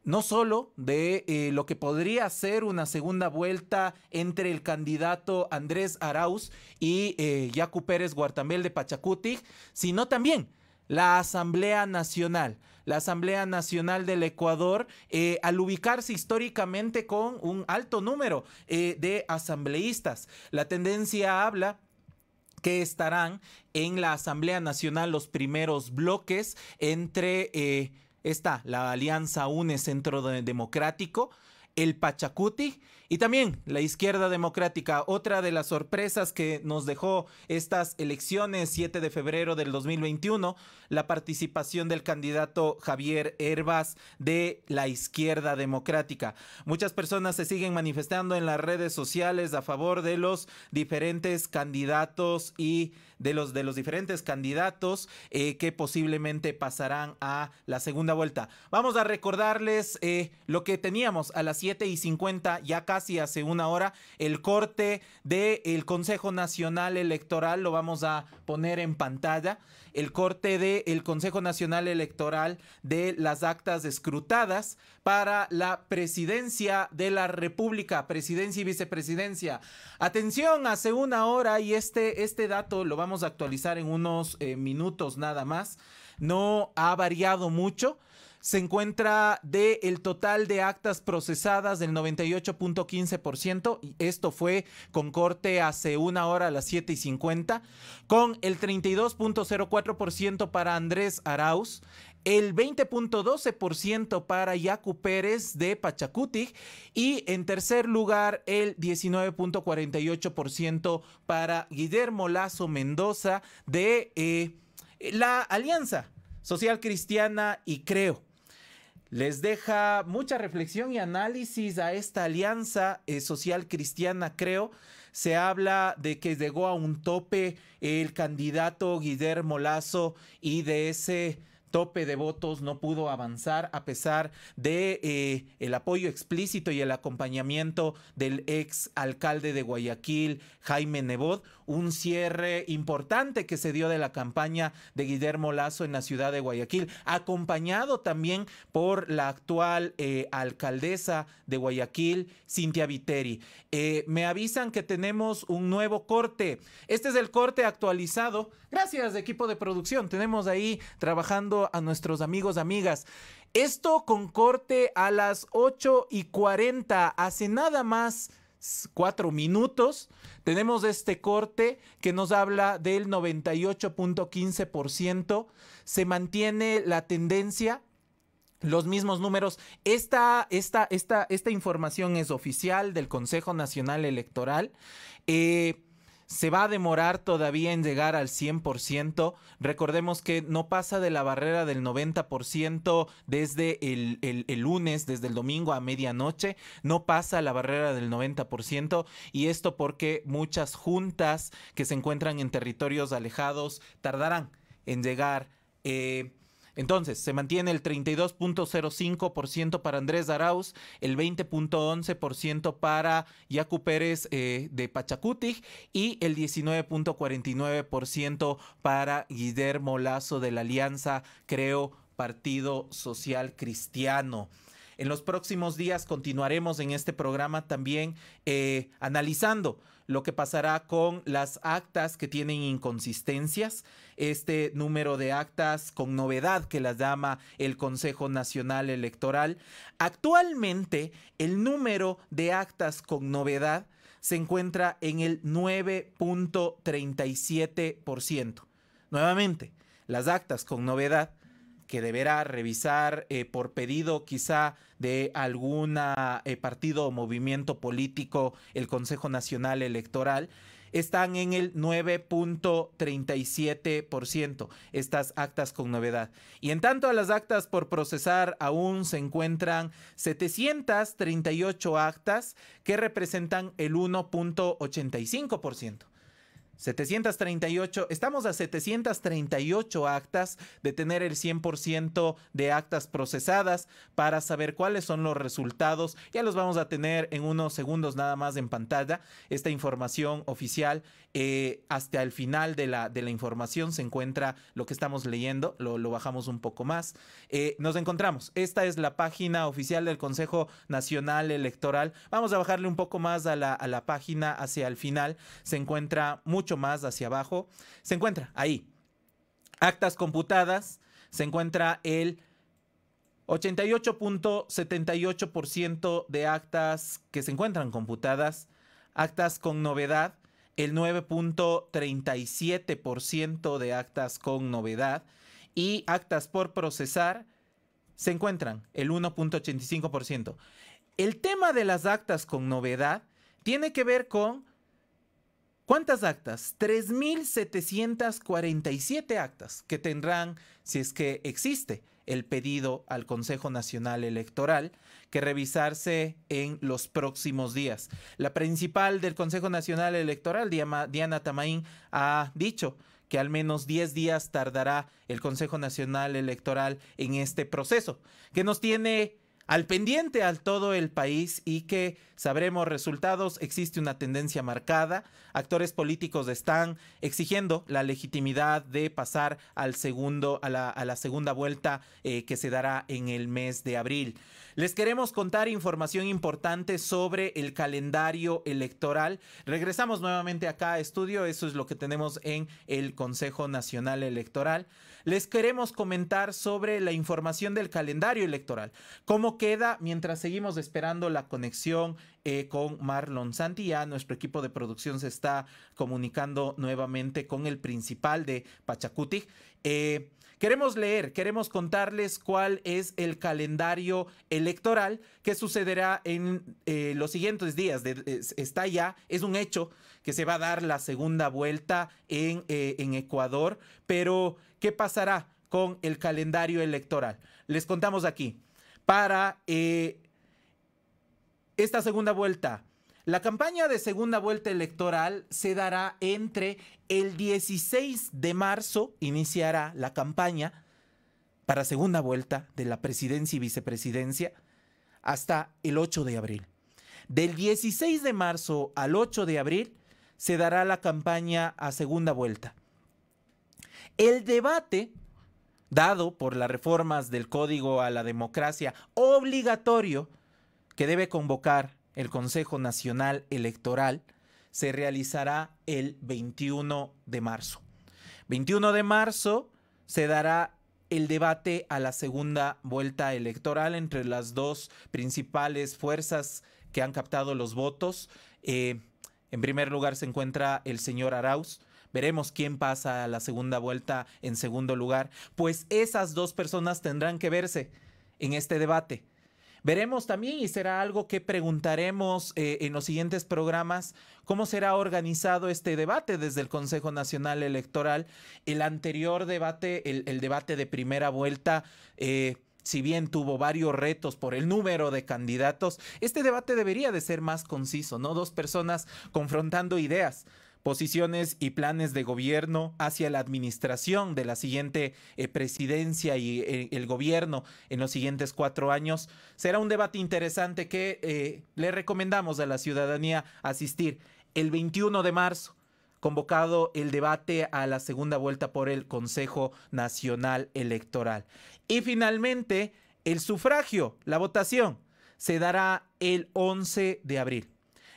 no solo de eh, lo que podría ser una segunda vuelta entre el candidato Andrés Arauz y eh, Yacu Pérez Guartamel de Pachacutic, sino también la Asamblea Nacional. La Asamblea Nacional del Ecuador, eh, al ubicarse históricamente con un alto número eh, de asambleístas, la tendencia habla que estarán en la Asamblea Nacional los primeros bloques entre está la Alianza UNE Centro Democrático, el Pachacuti y también la izquierda democrática, otra de las sorpresas que nos dejó estas elecciones 7 de febrero del 2021, la participación del candidato Javier Herbas de la izquierda democrática. Muchas personas se siguen manifestando en las redes sociales a favor de los diferentes candidatos y de los de los diferentes candidatos eh, que posiblemente pasarán a la segunda vuelta. Vamos a recordarles eh, lo que teníamos a las 7 y 50 ya casi y hace una hora el corte del Consejo Nacional Electoral, lo vamos a poner en pantalla, el corte del el Consejo Nacional Electoral de las actas escrutadas para la presidencia de la República, presidencia y vicepresidencia. Atención, hace una hora y este, este dato lo vamos a actualizar en unos eh, minutos nada más, no ha variado mucho se encuentra de total de actas procesadas del 98.15%, y esto fue con corte hace una hora a las 7.50, y con el 32.04% para Andrés Arauz, el 20.12% para Yacu Pérez de Pachacuti y en tercer lugar el 19.48% para Guillermo Lazo Mendoza de eh, la Alianza Social Cristiana y Creo. Les deja mucha reflexión y análisis a esta alianza eh, social cristiana, creo. Se habla de que llegó a un tope el candidato Guillermo Lazo y de ese tope de votos no pudo avanzar a pesar de eh, el apoyo explícito y el acompañamiento del ex alcalde de Guayaquil Jaime Nebot, un cierre importante que se dio de la campaña de Guillermo Lazo en la ciudad de Guayaquil, acompañado también por la actual eh, alcaldesa de Guayaquil Cintia Viteri. Eh, me avisan que tenemos un nuevo corte. Este es el corte actualizado. Gracias equipo de producción. Tenemos ahí trabajando a nuestros amigos, amigas. Esto con corte a las 8 y 40, hace nada más cuatro minutos, tenemos este corte que nos habla del 98.15%. Se mantiene la tendencia. Los mismos números. Esta, esta, esta, esta información es oficial del Consejo Nacional Electoral. Eh, se va a demorar todavía en llegar al 100%. Recordemos que no pasa de la barrera del 90% desde el, lunes, desde el domingo a medianoche. No pasa la barrera del 90%. Y esto porque muchas juntas que se encuentran en territorios alejados tardarán en llegar. Eh, entonces, se mantiene el 32.05% para Andrés Arauz, el 20.11% para Yacu Pérez eh, de Pachacutic y el 19.49% para Guillermo Lazo de la Alianza, creo, Partido Social Cristiano. En los próximos días continuaremos en este programa también eh, analizando lo que pasará con las actas que tienen inconsistencias, este número de actas con novedad que las llama el Consejo Nacional Electoral. Actualmente, el número de actas con novedad se encuentra en el 9.37%. Nuevamente, las actas con novedad que deberá revisar eh, por pedido quizá de algún eh, partido o movimiento político, el Consejo Nacional Electoral, están en el 9.37%, estas actas con novedad. Y en tanto a las actas por procesar aún se encuentran 738 actas que representan el 1.85%. 738, estamos a 738 actas de tener el 100% de actas procesadas para saber cuáles son los resultados. Ya los vamos a tener en unos segundos nada más en pantalla. Esta información oficial, eh, hasta el final de la, de la información se encuentra lo que estamos leyendo, lo, bajamos un poco más. Eh, nos encontramos, esta es la página oficial del Consejo Nacional Electoral. Vamos a bajarle un poco más a la, a la página hacia el final. Se encuentra mucho más hacia abajo, se encuentra ahí. Actas computadas, se encuentra el 88.78% de actas que se encuentran computadas, actas con novedad, el 9.37% de actas con novedad y actas por procesar se encuentran el 1.85%. El tema de las actas con novedad tiene que ver con ¿Cuántas actas? 3.747 actas que tendrán, si es que existe, el pedido al Consejo Nacional Electoral que revisarse en los próximos días. La principal del Consejo Nacional Electoral, Diana Tamaín, ha dicho que al menos 10 días tardará el Consejo Nacional Electoral en este proceso, que nos tiene al pendiente al todo el país y que sabremos resultados. Existe una tendencia marcada. Actores políticos están exigiendo la legitimidad de pasar al segundo, a la, segunda vuelta eh, que se dará en el mes de abril. Les queremos contar información importante sobre el calendario electoral. Regresamos nuevamente acá a estudio, eso es lo que tenemos en el Consejo Nacional Electoral. Les queremos comentar sobre la información del calendario electoral, cómo queda mientras seguimos esperando la conexión eh, con Marlon Ya Nuestro equipo de producción se está comunicando nuevamente con el principal de Pachacutic. Eh, Queremos leer, queremos contarles cuál es el calendario electoral que sucederá en eh, los siguientes días. Eh, está ya, es un hecho que se va a dar la segunda vuelta en, eh, Ecuador, pero ¿qué pasará con el calendario electoral? Les contamos aquí. Para esta segunda vuelta, la campaña de segunda vuelta electoral se dará entre el 16 de marzo, iniciará la campaña para segunda vuelta de la presidencia y vicepresidencia, hasta el 8 de abril. Del 16 de marzo al 8 de abril se dará la campaña a segunda vuelta. El debate dado por las reformas del Código a la Democracia obligatorio que debe convocar el Consejo Nacional Electoral, se realizará el 21 de marzo. 21 de marzo se dará el debate a la segunda vuelta electoral entre las dos principales fuerzas que han captado los votos. Eh, en primer lugar se encuentra el señor Arauz. Veremos quién pasa a la segunda vuelta en segundo lugar, pues esas dos personas tendrán que verse en este debate. Veremos también, y será algo que preguntaremos eh, en los siguientes programas, cómo será organizado este debate desde el Consejo Nacional Electoral. El anterior debate, el, debate de primera vuelta, eh, si bien tuvo varios retos por el número de candidatos, este debate debería de ser más conciso, ¿no? Dos personas confrontando ideas, posiciones y planes de gobierno hacia la administración de la siguiente eh, presidencia y eh, el gobierno en los siguientes cuatro años. Será un debate interesante que eh, le recomendamos a la ciudadanía asistir el 21 de marzo convocado el debate a la segunda vuelta por el Consejo Nacional Electoral. Y finalmente, el sufragio, la votación, se dará el 11 de abril.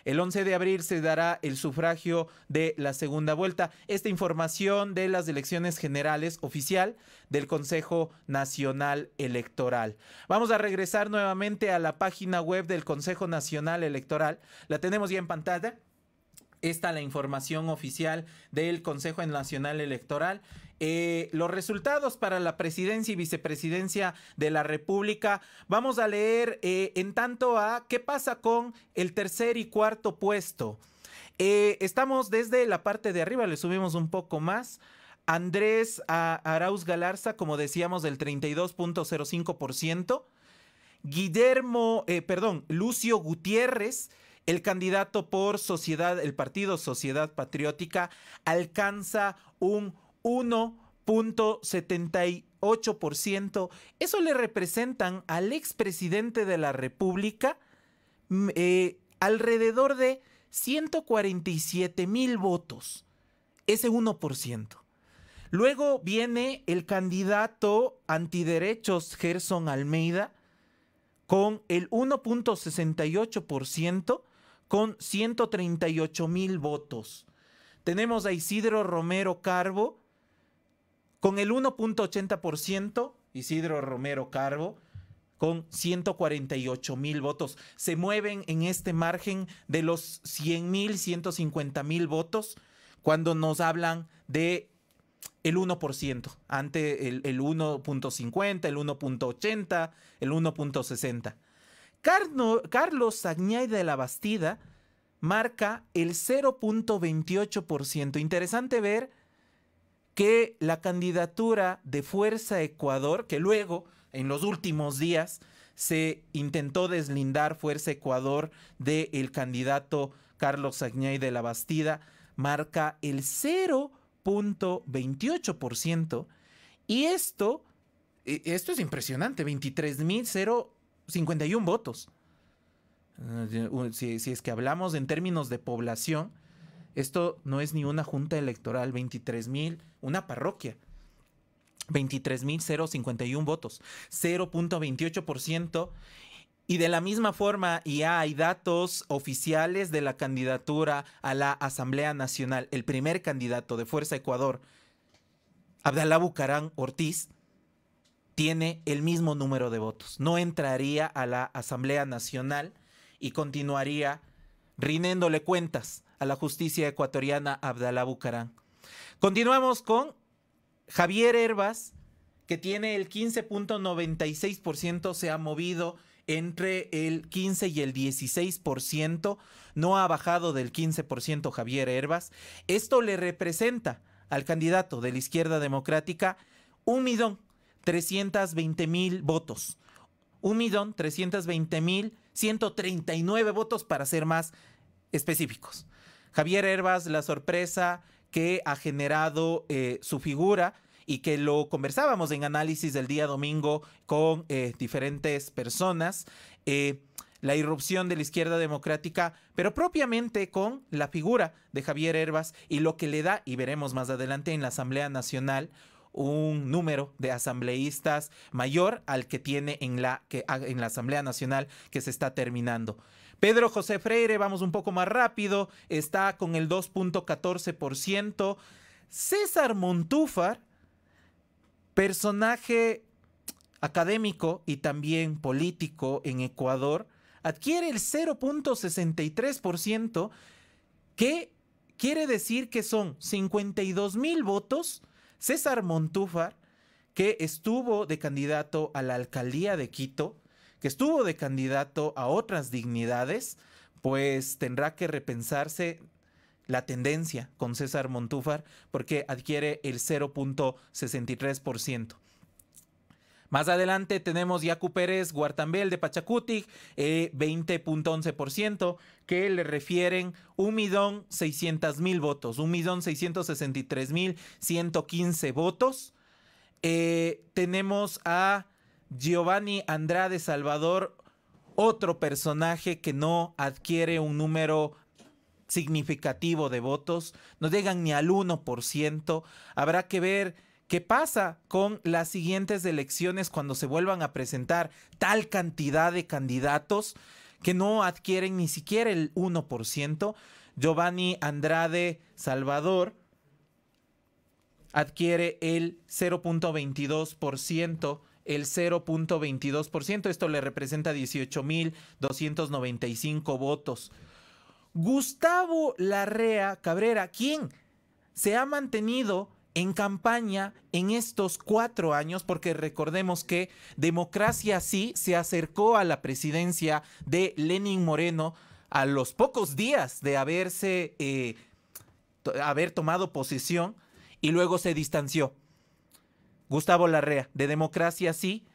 El 11 de abril se dará el sufragio de la segunda vuelta. Esta información de las elecciones generales oficial del Consejo Nacional Electoral. Vamos a regresar nuevamente a la página web del Consejo Nacional Electoral. La tenemos ya en pantalla. Esta la información oficial del Consejo Nacional Electoral eh, los resultados para la presidencia y vicepresidencia de la República. Vamos a leer eh, en tanto a qué pasa con el tercer y cuarto puesto. Eh, estamos desde la parte de arriba, le subimos un poco más. Andrés Arauz Galarza, como decíamos, del 32.05%. Guillermo, perdón, Lucio Gutiérrez, el candidato por Sociedad, el partido Sociedad Patriótica, alcanza un 1.78%. Eso le representan al expresidente de la República mm, eh, alrededor de 147 mil votos. Ese 1%. Luego viene el candidato antiderechos Gerson Almeida con el 1.68% con 138 mil votos. Tenemos a Isidro Romero Carbo con el 1.80%, Isidro Romero Carbo, con 148 mil votos. Se mueven en este margen de los 100 mil, 150 mil votos cuando nos hablan de el 1%, ante el, 1.50, el 1.80, el 1.60. Carlos Añay de la Bastida marca el 0.28%. Interesante ver que la candidatura de Fuerza Ecuador, que luego, en los últimos días, se intentó deslindar Fuerza Ecuador del candidato Carlos Agnay de la Bastida, marca el 0.28%. Y esto, e, esto es impresionante, 23.051 votos. Eh, si es que hablamos en términos de población, esto no es ni una junta electoral, 23 mil, una parroquia. 23.051 votos, 0.28%. Y de la misma forma, ya hay datos oficiales de la candidatura a la Asamblea Nacional. El primer candidato de Fuerza Ecuador, Abdalá Bucarán Ortiz, tiene el mismo número de votos. No entraría a la Asamblea Nacional y continuaría rindiéndole cuentas a la justicia ecuatoriana Abdalá Bucarán. Continuamos con Javier Herbas, que tiene el 15.96%, se ha movido entre el 15 y el 16%, no ha bajado del 15% Javier Herbas. Esto le representa al candidato de la izquierda democrática un millón 320 mil votos. Un millón 320 mil 139 votos para ser más específicos. Javier Herbas, la sorpresa que ha generado eh, su figura y que lo conversábamos en análisis del día domingo con eh, diferentes personas, eh, la irrupción de la izquierda democrática, pero propiamente con la figura de Javier Herbas y lo que le da, y veremos más adelante en la Asamblea Nacional, un número de asambleístas mayor al que tiene en la, que, ah, en la Asamblea Nacional que se está terminando. Pedro José Freire, vamos un poco más rápido, está con el 2.14%. César Montúfar, personaje académico y también político en Ecuador, adquiere el 0.63%, que quiere decir que son 52 mil votos. César Montúfar, que estuvo de candidato a la alcaldía de Quito, que estuvo de candidato a otras dignidades, pues tendrá que repensarse la tendencia con César Montúfar porque adquiere el 0.63%. Más adelante tenemos Yacu Pérez Guartambel de Pachacutic, eh, 20.11%, que le refieren mil votos, 1.663.115 votos. Eh, tenemos a Giovanni Andrade Salvador, otro personaje que no adquiere un número significativo de votos, no llegan ni al 1%. Habrá que ver qué pasa con las siguientes elecciones cuando se vuelvan a presentar tal cantidad de candidatos que no adquieren ni siquiera el 1%. Giovanni Andrade Salvador adquiere el 0.22% el 0.22%. Esto le representa 18.295 votos. Gustavo Larrea Cabrera, ¿quién se ha mantenido en campaña en estos cuatro años, porque recordemos que Democracia Sí se acercó a la presidencia de Lenin Moreno a los pocos días de haberse, eh, haber tomado posesión y luego se distanció. Gustavo Larrea, de democracia sí,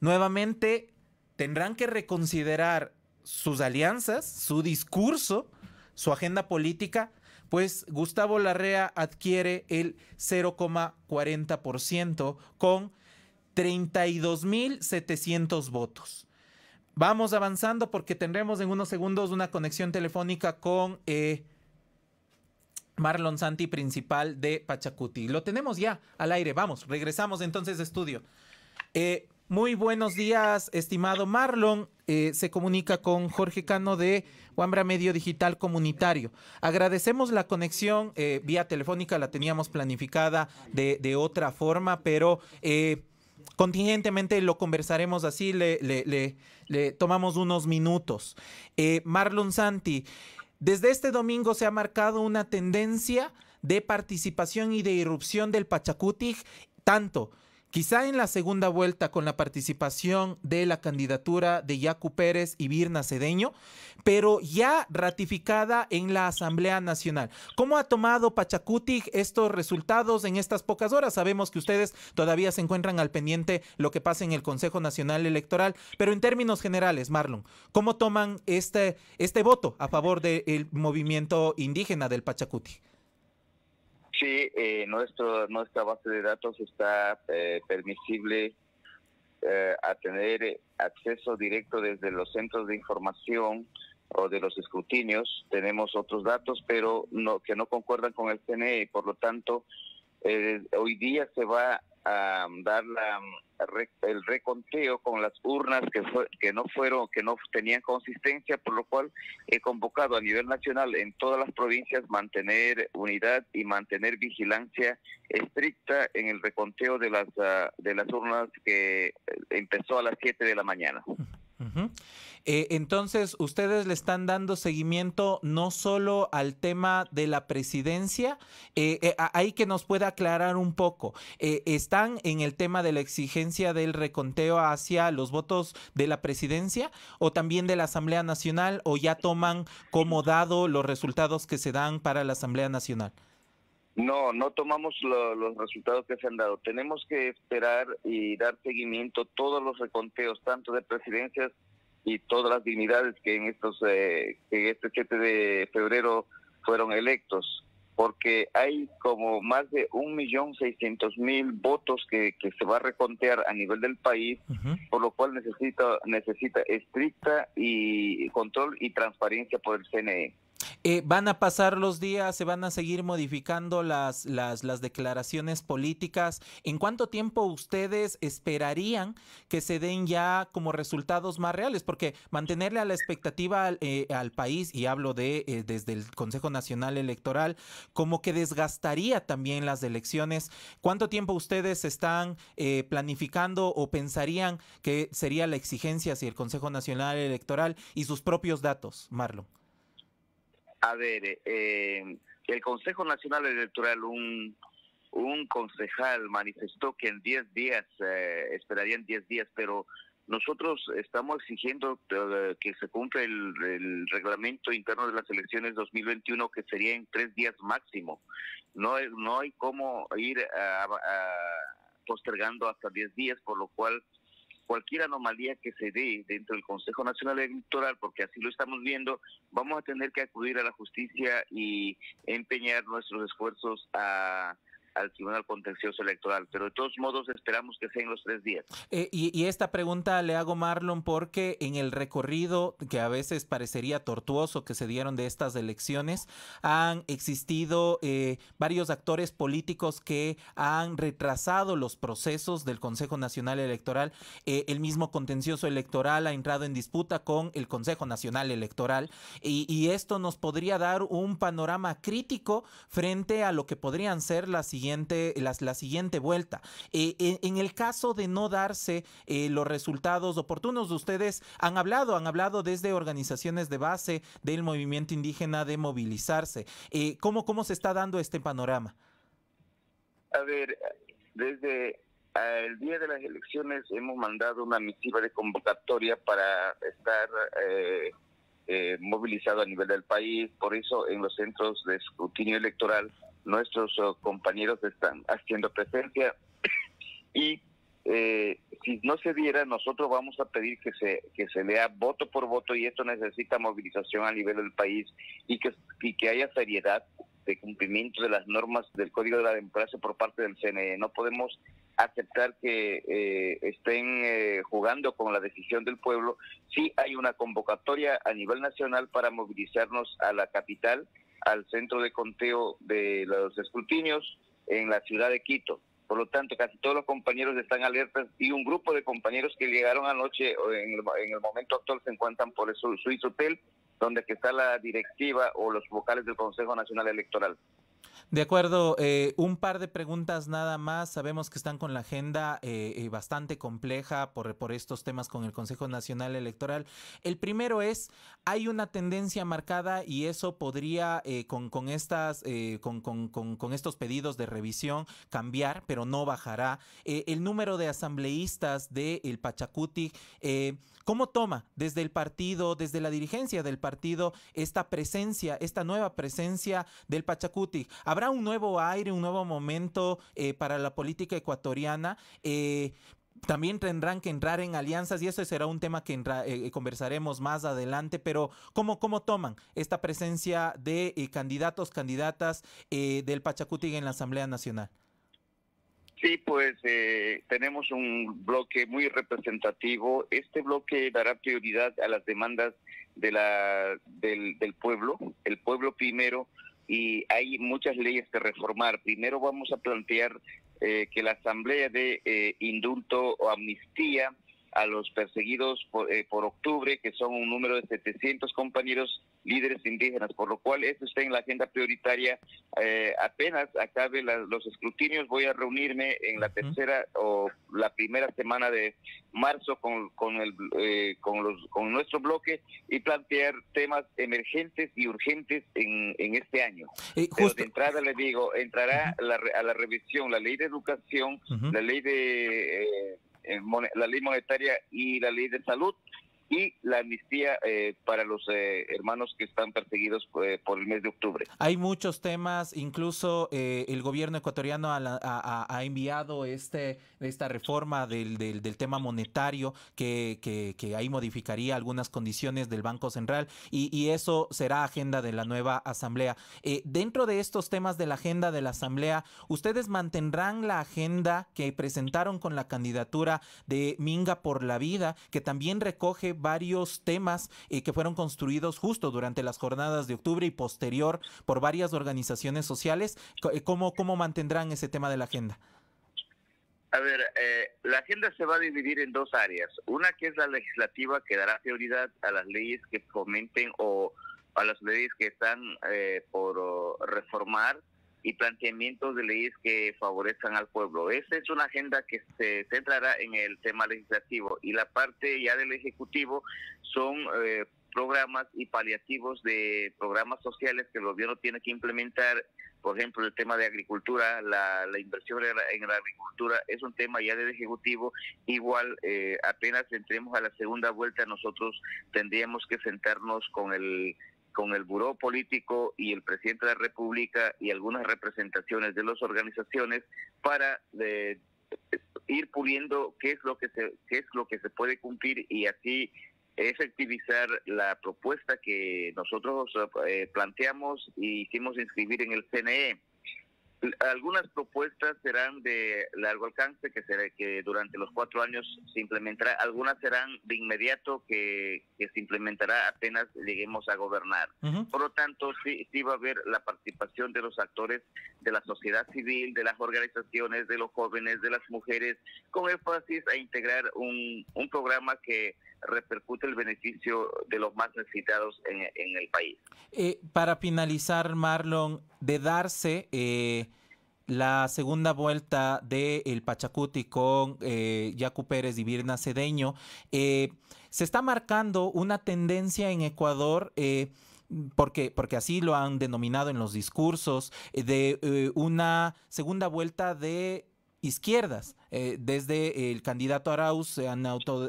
nuevamente tendrán que reconsiderar sus alianzas, su discurso, su agenda política, pues Gustavo Larrea adquiere el 0,40% con 32.700 votos. Vamos avanzando porque tendremos en unos segundos una conexión telefónica con eh, Marlon Santi, principal de Pachacuti. Lo tenemos ya al aire. Vamos, regresamos entonces de estudio. Eh, muy buenos días, estimado Marlon. Eh, se comunica con Jorge Cano de Huambra Medio Digital Comunitario. Agradecemos la conexión eh, vía telefónica, la teníamos planificada de, otra forma, pero contingentemente lo conversaremos así, le tomamos unos minutos. Marlon Santi, desde este domingo se ha marcado una tendencia de participación y de irrupción del Pachacutic, tanto Quizá en la segunda vuelta con la participación de la candidatura de Yacu Pérez y Virna Cedeño, pero ya ratificada en la Asamblea Nacional. ¿Cómo ha tomado Pachacuti estos resultados en estas pocas horas? Sabemos que ustedes todavía se encuentran al pendiente lo que pasa en el Consejo Nacional Electoral, pero en términos generales, Marlon, ¿cómo toman este, este voto a favor del movimiento indígena del Pachacuti? Sí, eh, nuestro, nuestra base de datos está eh, permisible eh, a tener eh, acceso directo desde los centros de información o de los escrutinios. Tenemos otros datos, pero no, que no concuerdan con el CNE y por lo tanto eh, hoy día se va a dar el reconteo con las urnas que no fueron que no tenían consistencia por lo cual he convocado a nivel nacional en todas las provincias mantener unidad y mantener vigilancia estricta en el reconteo de las ah, de las urnas que empezó a las 7 de la mañana. Eh, entonces, ustedes le están dando seguimiento no solo al tema de la presidencia, Hay eh, eh, ahí que nos pueda aclarar un poco. ¿Están en el tema de la exigencia del reconteo hacia los votos de la presidencia o también de la Asamblea Nacional o ya toman como dado los resultados que se dan para la Asamblea Nacional? No, no tomamos los resultados que se han dado. Tenemos que esperar y dar seguimiento todos los reconteos, tanto de presidencias y todas las dignidades que en estos eh, este 7 de febrero fueron electos, porque hay como más de un millón seiscientos mil votos que, se va a recontear a nivel del país, por lo cual necesita necesita estricta y control y transparencia por el CNE. Eh, ¿Van a pasar los días? ¿Se van a seguir modificando las, declaraciones políticas? ¿En cuánto tiempo ustedes esperarían que se den ya como resultados más reales? Porque mantenerle a la expectativa al, eh, país, y hablo de eh, desde el Consejo Nacional Electoral, como que desgastaría también las elecciones. ¿Cuánto tiempo ustedes están planificando o pensarían que sería la exigencia si el Consejo Nacional Electoral y sus propios datos, Marlon? A ver, eh, el Consejo Nacional Electoral, un, un concejal manifestó que en 10 días, eh, esperarían 10 días, pero nosotros estamos exigiendo eh, que se cumpla el, reglamento interno de las elecciones 2021, que sería en tres días máximo. No, no hay cómo ir postergando hasta 10 días, por lo cual cualquier anomalía que se dé dentro del Consejo Nacional Electoral, porque así lo estamos viendo, vamos a tener que acudir a la justicia y empeñar nuestros esfuerzos a al Tribunal Contencioso Electoral. Pero de todos modos esperamos que sean los tres días. Eh, y, esta pregunta le hago, Marlon, porque en el recorrido que a veces parecería tortuoso que se dieron de estas elecciones, han existido eh, varios actores políticos que han retrasado los procesos del Consejo Nacional Electoral. Eh, el mismo contencioso electoral ha entrado en disputa con el Consejo Nacional Electoral y, esto nos podría dar un panorama crítico frente a lo que podrían ser las siguientes siguiente, la, siguiente vuelta. Eh, en, el caso de no darse eh, los resultados oportunos, ustedes han hablado, han hablado desde organizaciones de base del movimiento indígena de movilizarse. Eh, ¿cómo, ¿Cómo se está dando este panorama? A ver, desde el día de las elecciones hemos mandado una misiva de convocatoria para estar eh, movilizado a nivel del país. Por eso en los centros de escrutinio electoral nuestros eh, compañeros están haciendo presencia y eh, si no se diera, nosotros vamos a pedir que se, que se lea voto por voto y esto necesita movilización a nivel del país y que, y que haya seriedad de cumplimiento de las normas del Código de la Democracia por parte del CNE. No podemos aceptar que eh, estén jugando con la decisión del pueblo. Sí hay una convocatoria a nivel nacional para movilizarnos a la capital al centro de conteo de los escrutinios en la ciudad de Quito. Por lo tanto, casi todos los compañeros están alertas y un grupo de compañeros que llegaron anoche en el, momento actual se encuentran por el suizo Hotel, donde está la directiva o los vocales del Consejo Nacional Electoral. De acuerdo, eh, un par de preguntas nada más. Sabemos que están con la agenda eh, eh, bastante compleja por, por estos temas con el Consejo Nacional Electoral. El primero es, hay una tendencia marcada y eso podría con, estas, con, estos pedidos de revisión cambiar, pero no bajará. el número de asambleístas del de Pachacuti, ¿cómo toma desde el partido, desde la dirigencia del partido, esta presencia, esta nueva presencia del Pachacuti? ¿Habrá un nuevo aire, un nuevo momento eh, para la política ecuatoriana. Eh, también tendrán que entrar en alianzas y eso será un tema que eh, conversaremos más adelante, pero ¿cómo, cómo toman esta presencia de candidatos, candidatas del Pachacuti en la Asamblea Nacional? Sí, pues tenemos un bloque muy representativo. Este bloque dará prioridad a las demandas de la, del pueblo, el pueblo primero, y hay muchas leyes que reformar. Primero vamos a plantear eh, que la asamblea de eh, indulto o amnistía a los perseguidos eh, por, octubre, que son un número de 700 compañeros líderes indígenas, por lo cual esto está en la agenda prioritaria. Eh, apenas acabe los escrutinios, voy a reunirme en la tercera o la primera semana de marzo con, con, el, eh, con, los, con nuestro bloque y plantear temas emergentes y urgentes en, en este año. de entrada le digo, entrará a la revisión la ley de educación, la ley de eh, la ley monetaria y la ley de salud y la amnistía eh, para los eh, hermanos que están perseguidos eh, por el mes de octubre. Hay muchos temas, incluso el gobierno ecuatoriano ha, enviado este esta reforma del, del, tema monetario que, que, ahí modificaría algunas condiciones del Banco Central y, y eso será agenda de la nueva Asamblea. dentro de estos temas de la agenda de la Asamblea, ¿ustedes mantendrán la agenda que presentaron con la candidatura de Minga por la Vida, que también recoge varios temas eh, que fueron construidos justo durante las jornadas de octubre y posterior por varias organizaciones sociales. Eh, ¿Cómo, mantendrán ese tema de la agenda? A ver, eh, la agenda se va a dividir en dos áreas. Una que es la legislativa, que dará prioridad a las leyes que fomenten o a las leyes que están por oh, reformar y planteamientos de leyes que favorezcan al pueblo. Esa es una agenda que se centrará en el tema legislativo y la parte ya del Ejecutivo son... Eh, programas y paliativos de programas sociales que el gobierno tiene que implementar, por ejemplo, el tema de agricultura, la, inversión en la, agricultura es un tema ya del Ejecutivo. Igual, eh, apenas entremos a la segunda vuelta, nosotros tendríamos que sentarnos con el con el Buró Político y el Presidente de la República y algunas representaciones de las organizaciones para eh, ir puliendo qué es lo que se, es lo que se puede cumplir y así efectivizar la propuesta que nosotros eh, planteamos y hicimos inscribir en el CNE. Algunas propuestas serán de largo alcance, que será que durante los cuatro años se implementará, algunas serán de inmediato, que, se implementará apenas lleguemos a gobernar. Por lo tanto, sí, sí va a haber la participación de los actores de la sociedad civil, de las organizaciones, de los jóvenes, de las mujeres, con énfasis a integrar un, un programa que repercute el beneficio de los más necesitados en, el país. Eh, para finalizar, Marlon, de darse eh, la segunda vuelta de el Pachacuti con eh, Yacu Pérez y Virna Cedeño. Eh, se está marcando una tendencia en Ecuador. Eh, porque, porque así lo han denominado en los discursos, eh, de una segunda vuelta de izquierdas. Eh, desde el candidato Arauz se han,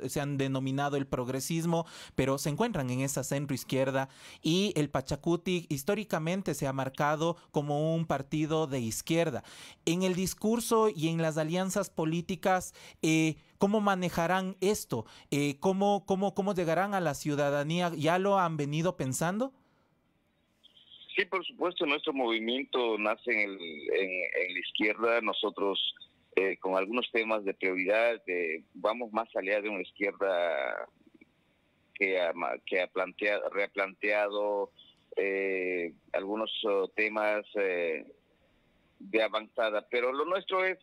se han denominado el progresismo, pero se encuentran en esa centro izquierda y el Pachacuti históricamente se ha marcado como un partido de izquierda. En el discurso y en las alianzas políticas, eh, ¿Cómo manejarán esto? Eh, cómo, cómo llegarán a la ciudadanía? ¿Ya lo han venido pensando? Sí, por supuesto, nuestro movimiento nace en, en la izquierda. Nosotros eh, con algunos temas de prioridad, vamos más allá de una izquierda que ha, que ha planteado, replanteado eh, algunos eh, temas de avanzada, pero lo nuestro es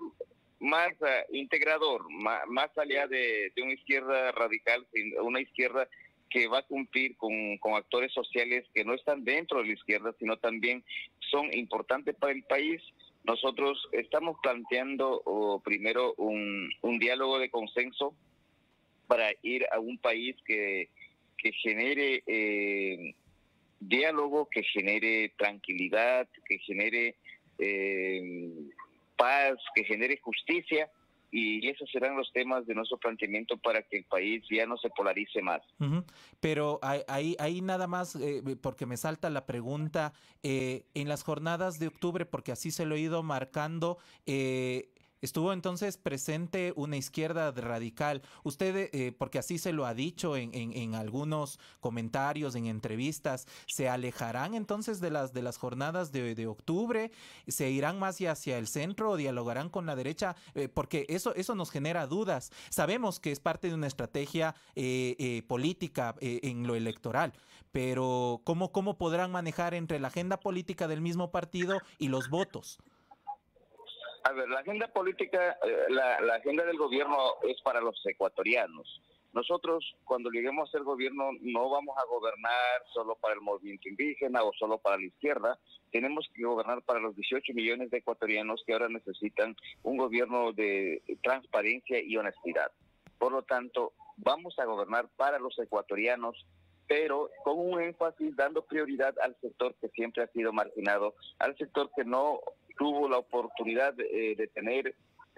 más integrador, más, allá de, una izquierda radical, una izquierda que va a cumplir con actores sociales que no están dentro de la izquierda, sino también son importantes para el país nosotros estamos planteando primero un, diálogo de consenso para ir a un país que, genere eh, diálogo, que genere tranquilidad, que genere eh, paz, que genere justicia y esos serán los temas de nuestro planteamiento para que el país ya no se polarice más. Pero ahí, ahí nada más, eh, porque me salta la pregunta, eh, en las jornadas de octubre, porque así se lo he ido marcando, eh, Estuvo entonces presente una izquierda radical. Usted, eh, porque así se lo ha dicho en, en, algunos comentarios, en entrevistas, ¿se alejarán entonces de las, de las jornadas de, octubre? ¿Se irán más hacia el centro o dialogarán con la derecha? Eh, porque eso, eso nos genera dudas. Sabemos que es parte de una estrategia eh, política en lo electoral, pero ¿cómo podrán manejar entre la agenda política del mismo partido y los votos? a ver, la agenda política, eh, la, la, agenda del gobierno es para los ecuatorianos. Nosotros, cuando lleguemos a gobierno, no vamos a gobernar solo para el movimiento indígena o solo para la izquierda. Tenemos que gobernar para los 18 millones de ecuatorianos que ahora necesitan un gobierno de transparencia y honestidad. Por lo tanto, vamos a gobernar para los ecuatorianos pero con un énfasis dando prioridad al sector que siempre ha sido marginado, al sector que no tuvo la oportunidad eh, de tener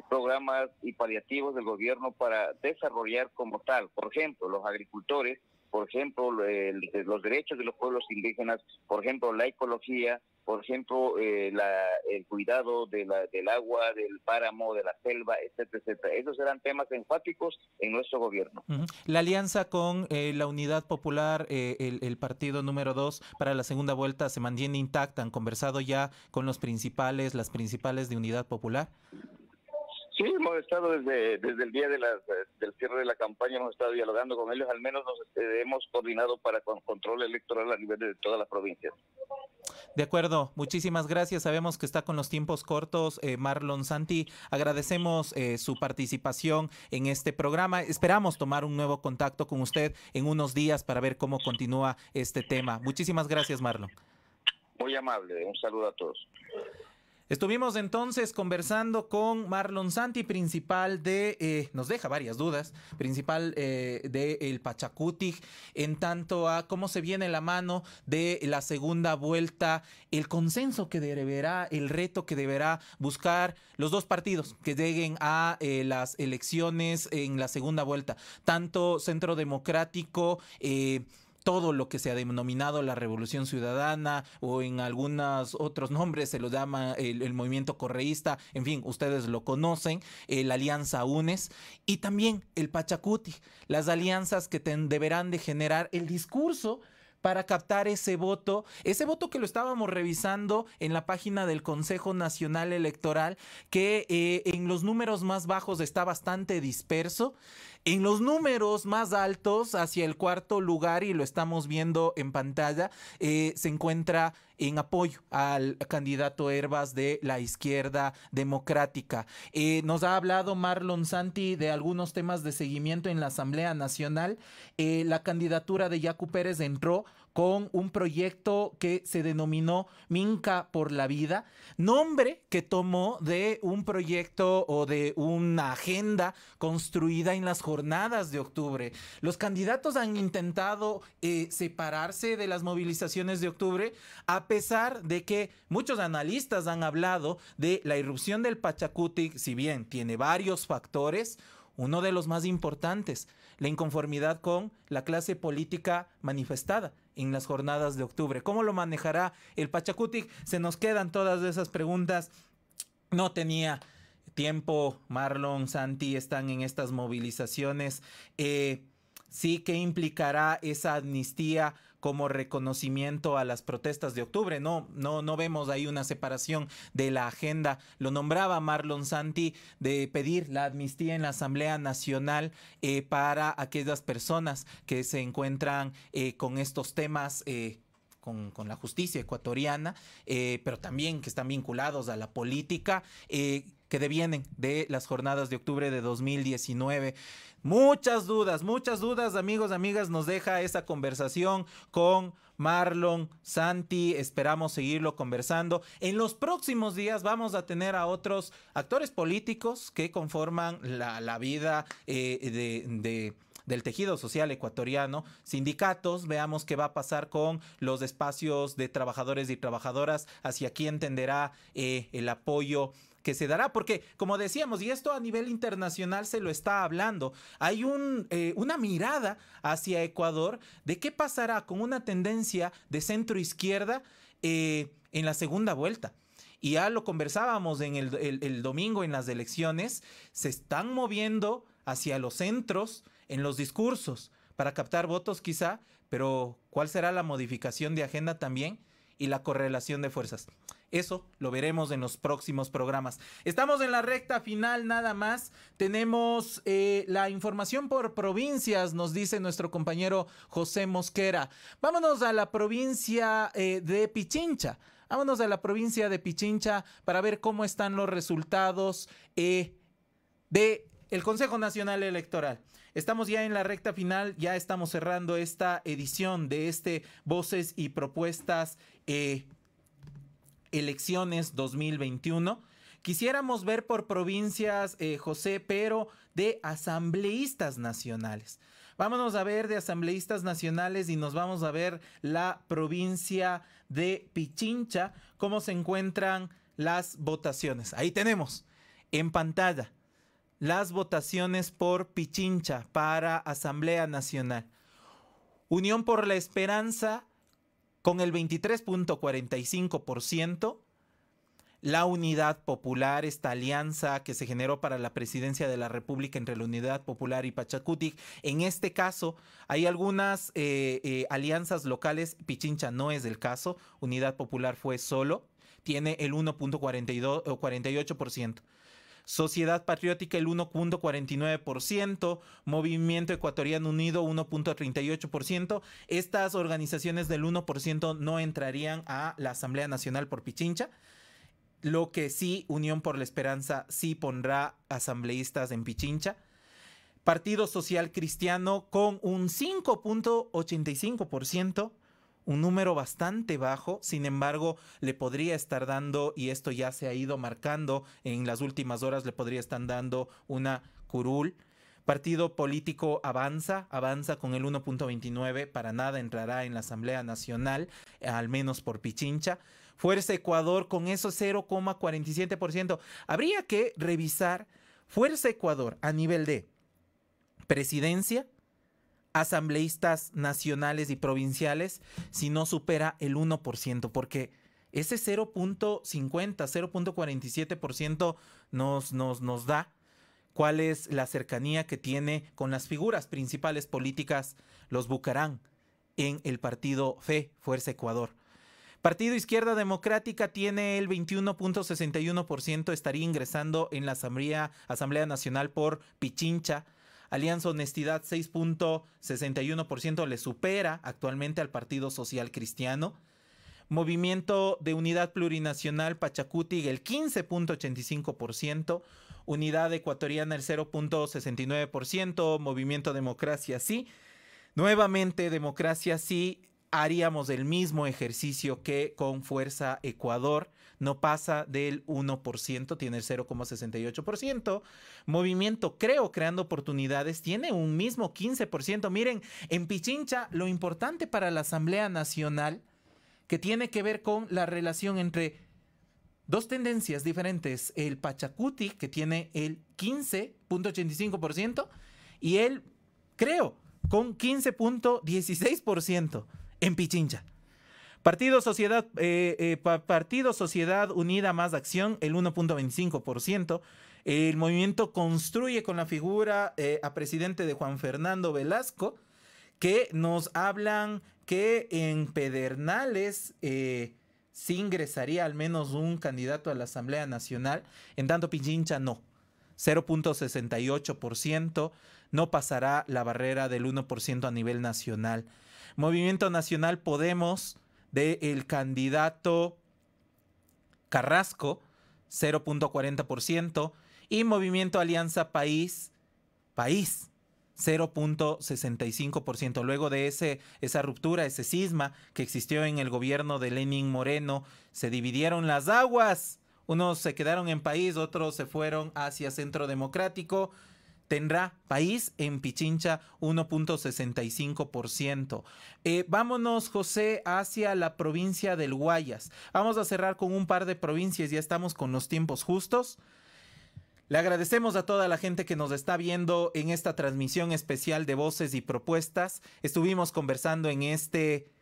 programas y paliativos del gobierno para desarrollar como tal. Por ejemplo, los agricultores por ejemplo, los derechos de los pueblos indígenas, por ejemplo, la ecología, por ejemplo, eh, el cuidado de del agua, del páramo, de la selva, etcétera, etcétera. Esos eran temas enfáticos en nuestro gobierno. La alianza con eh, la Unidad Popular, eh, el, el, partido número dos, para la segunda vuelta, se mantiene intacta. ¿Han conversado ya con los principales, las principales de Unidad Popular? Sí, hemos estado desde, desde el día de del cierre de la campaña, hemos estado dialogando con ellos, al menos nos eh, hemos coordinado para con control electoral a nivel de todas las provincias. De acuerdo, muchísimas gracias. Sabemos que está con los tiempos cortos eh, Marlon Santi. Agradecemos eh, su participación en este programa. Esperamos tomar un nuevo contacto con usted en unos días para ver cómo continúa este tema. Muchísimas gracias, Marlon. Muy amable, un saludo a todos. Estuvimos entonces conversando con Marlon Santi, principal de, eh, nos deja varias dudas, principal del eh, de El en tanto a cómo se viene la mano de la segunda vuelta, el consenso que deberá, el reto que deberá buscar los dos partidos que lleguen a eh, las elecciones en la segunda vuelta, tanto Centro Democrático, todo lo que se ha denominado la Revolución Ciudadana o en algunos otros nombres se lo llama el, movimiento correísta, en fin, ustedes lo conocen, la Alianza UNES y también el Pachacuti, las alianzas que deberán de generar el discurso para captar ese voto, ese voto que lo estábamos revisando en la página del Consejo Nacional Electoral, que eh, en los números más bajos está bastante disperso en los números más altos, hacia el cuarto lugar, y lo estamos viendo en pantalla, eh, se encuentra en apoyo al candidato Herbas de la izquierda democrática. Eh, nos ha hablado Marlon Santi de algunos temas de seguimiento en la Asamblea Nacional. Eh, la candidatura de Yacu Pérez entró con un proyecto que se denominó Minca por la Vida, nombre que tomó de un proyecto o de una agenda construida en las jornadas de octubre. Los candidatos han intentado eh, separarse de las movilizaciones de octubre, a pesar de que muchos analistas han hablado de la irrupción del Pachacuti, si bien tiene varios factores, uno de los más importantes, la inconformidad con la clase política manifestada en las jornadas de octubre. ¿Cómo lo manejará el Pachacutic? Se nos quedan todas esas preguntas. No tenía tiempo, Marlon, Santi, están en estas movilizaciones. Eh, sí, ¿qué implicará esa amnistía? como reconocimiento a las protestas de octubre. No, no, no vemos ahí una separación de la agenda. Lo nombraba Marlon Santi de pedir la amnistía en la Asamblea Nacional eh, para aquellas personas que se encuentran eh, con estos temas. Eh, con, la justicia ecuatoriana, eh, pero también que están vinculados a la política, eh, que devienen de las jornadas de octubre de 2019. Muchas dudas, muchas dudas, amigos, amigas, nos deja esa conversación con Marlon, Santi, esperamos seguirlo conversando. En los próximos días vamos a tener a otros actores políticos que conforman la, vida eh, de del tejido social ecuatoriano, sindicatos, veamos qué va a pasar con los espacios de trabajadores y trabajadoras, hacia quién tenderá eh, el apoyo que se dará, porque como decíamos, y esto a nivel internacional se lo está hablando, hay eh, una mirada hacia Ecuador de qué pasará con una tendencia de centro izquierda eh, en la segunda vuelta. Y ya lo conversábamos en el domingo en las elecciones, se están moviendo hacia los centros en los discursos para captar votos quizá, pero ¿cuál será la modificación de agenda también? y la correlación de fuerzas. Eso lo veremos en los próximos programas. Estamos en la recta final nada más. Tenemos eh, la información por provincias, nos dice nuestro compañero José Mosquera. Vámonos a la provincia eh, de Pichincha. Vámonos a la provincia de Pichincha para ver cómo están los resultados eh, de el Consejo Nacional Electoral. Estamos ya en la recta final, ya estamos cerrando esta edición de este Voces y Propuestas eh, Elecciones 2021. Quisiéramos ver por provincias, eh, José, pero de asambleístas nacionales. Vámonos a ver de asambleístas nacionales y nos vamos a ver la provincia de Pichincha, cómo se encuentran las votaciones. Ahí tenemos en pantalla las votaciones por Pichincha para Asamblea Nacional. Unión por la Esperanza con el 23.45%. La Unidad Popular, esta alianza que se generó para la presidencia de la República entre la Unidad Popular y Pachacutic. En este caso, hay algunas eh, eh, alianzas locales. Pichincha no es el caso. Unidad Popular fue solo. Tiene el 1.48%. Sociedad Patriótica el 1.49%, Movimiento Ecuatoriano Unido 1.38%. Estas organizaciones del 1% no entrarían a la Asamblea Nacional por Pichincha. Lo que sí, Unión por la Esperanza sí pondrá asambleístas en Pichincha. Partido Social Cristiano con un 5.85% un número bastante bajo, sin embargo, le podría estar dando, y esto ya se ha ido marcando en las últimas horas, le podría estar dando una curul. Partido político avanza, avanza con el 1.29, para nada entrará en la Asamblea Nacional, al menos por Pichincha. Fuerza Ecuador con eso 0,47%. Habría que revisar Fuerza Ecuador a nivel de presidencia, asambleístas nacionales y provinciales si no supera el 1%, porque ese 0.50, 0.47% nos, nos, nos da cuál es la cercanía que tiene con las figuras principales políticas los Bucarán en el partido FE, Fuerza Ecuador. Partido Izquierda Democrática tiene el 21.61%, estaría ingresando en la Asamblea, Asamblea Nacional por Pichincha, Alianza Honestidad 6.61% le supera actualmente al Partido Social Cristiano. Movimiento de Unidad Plurinacional Pachacuti el 15.85%, Unidad Ecuatoriana el 0.69%, Movimiento Democracia sí. Nuevamente Democracia sí haríamos el mismo ejercicio que con Fuerza Ecuador no pasa del 1%, tiene el 0,68%. Movimiento Creo creando oportunidades tiene un mismo 15%. Miren, en Pichincha lo importante para la Asamblea Nacional, que tiene que ver con la relación entre dos tendencias diferentes, el Pachacuti, que tiene el 15.85%, y el Creo, con 15.16% en Pichincha. Partido Sociedad, eh, eh, Partido Sociedad Unida Más Acción, el 1.25%. El movimiento construye con la figura eh, a presidente de Juan Fernando Velasco, que nos hablan que en Pedernales sí ingresaría al menos un candidato a la Asamblea Nacional, en tanto Pichincha no. 0.68%, no pasará la barrera del 1% a nivel nacional. Movimiento Nacional Podemos del candidato Carrasco, 0.40%, y Movimiento Alianza País, País, 0.65%. Luego de ese, esa ruptura, ese cisma que existió en el gobierno de Lenin Moreno, se dividieron las aguas. Unos se quedaron en país, otros se fueron hacia Centro Democrático tendrá país en Pichincha 1.65%. Eh, vámonos, José, hacia la provincia del Guayas. Vamos a cerrar con un par de provincias, ya estamos con los tiempos justos. Le agradecemos a toda la gente que nos está viendo en esta transmisión especial de voces y propuestas. Estuvimos conversando en este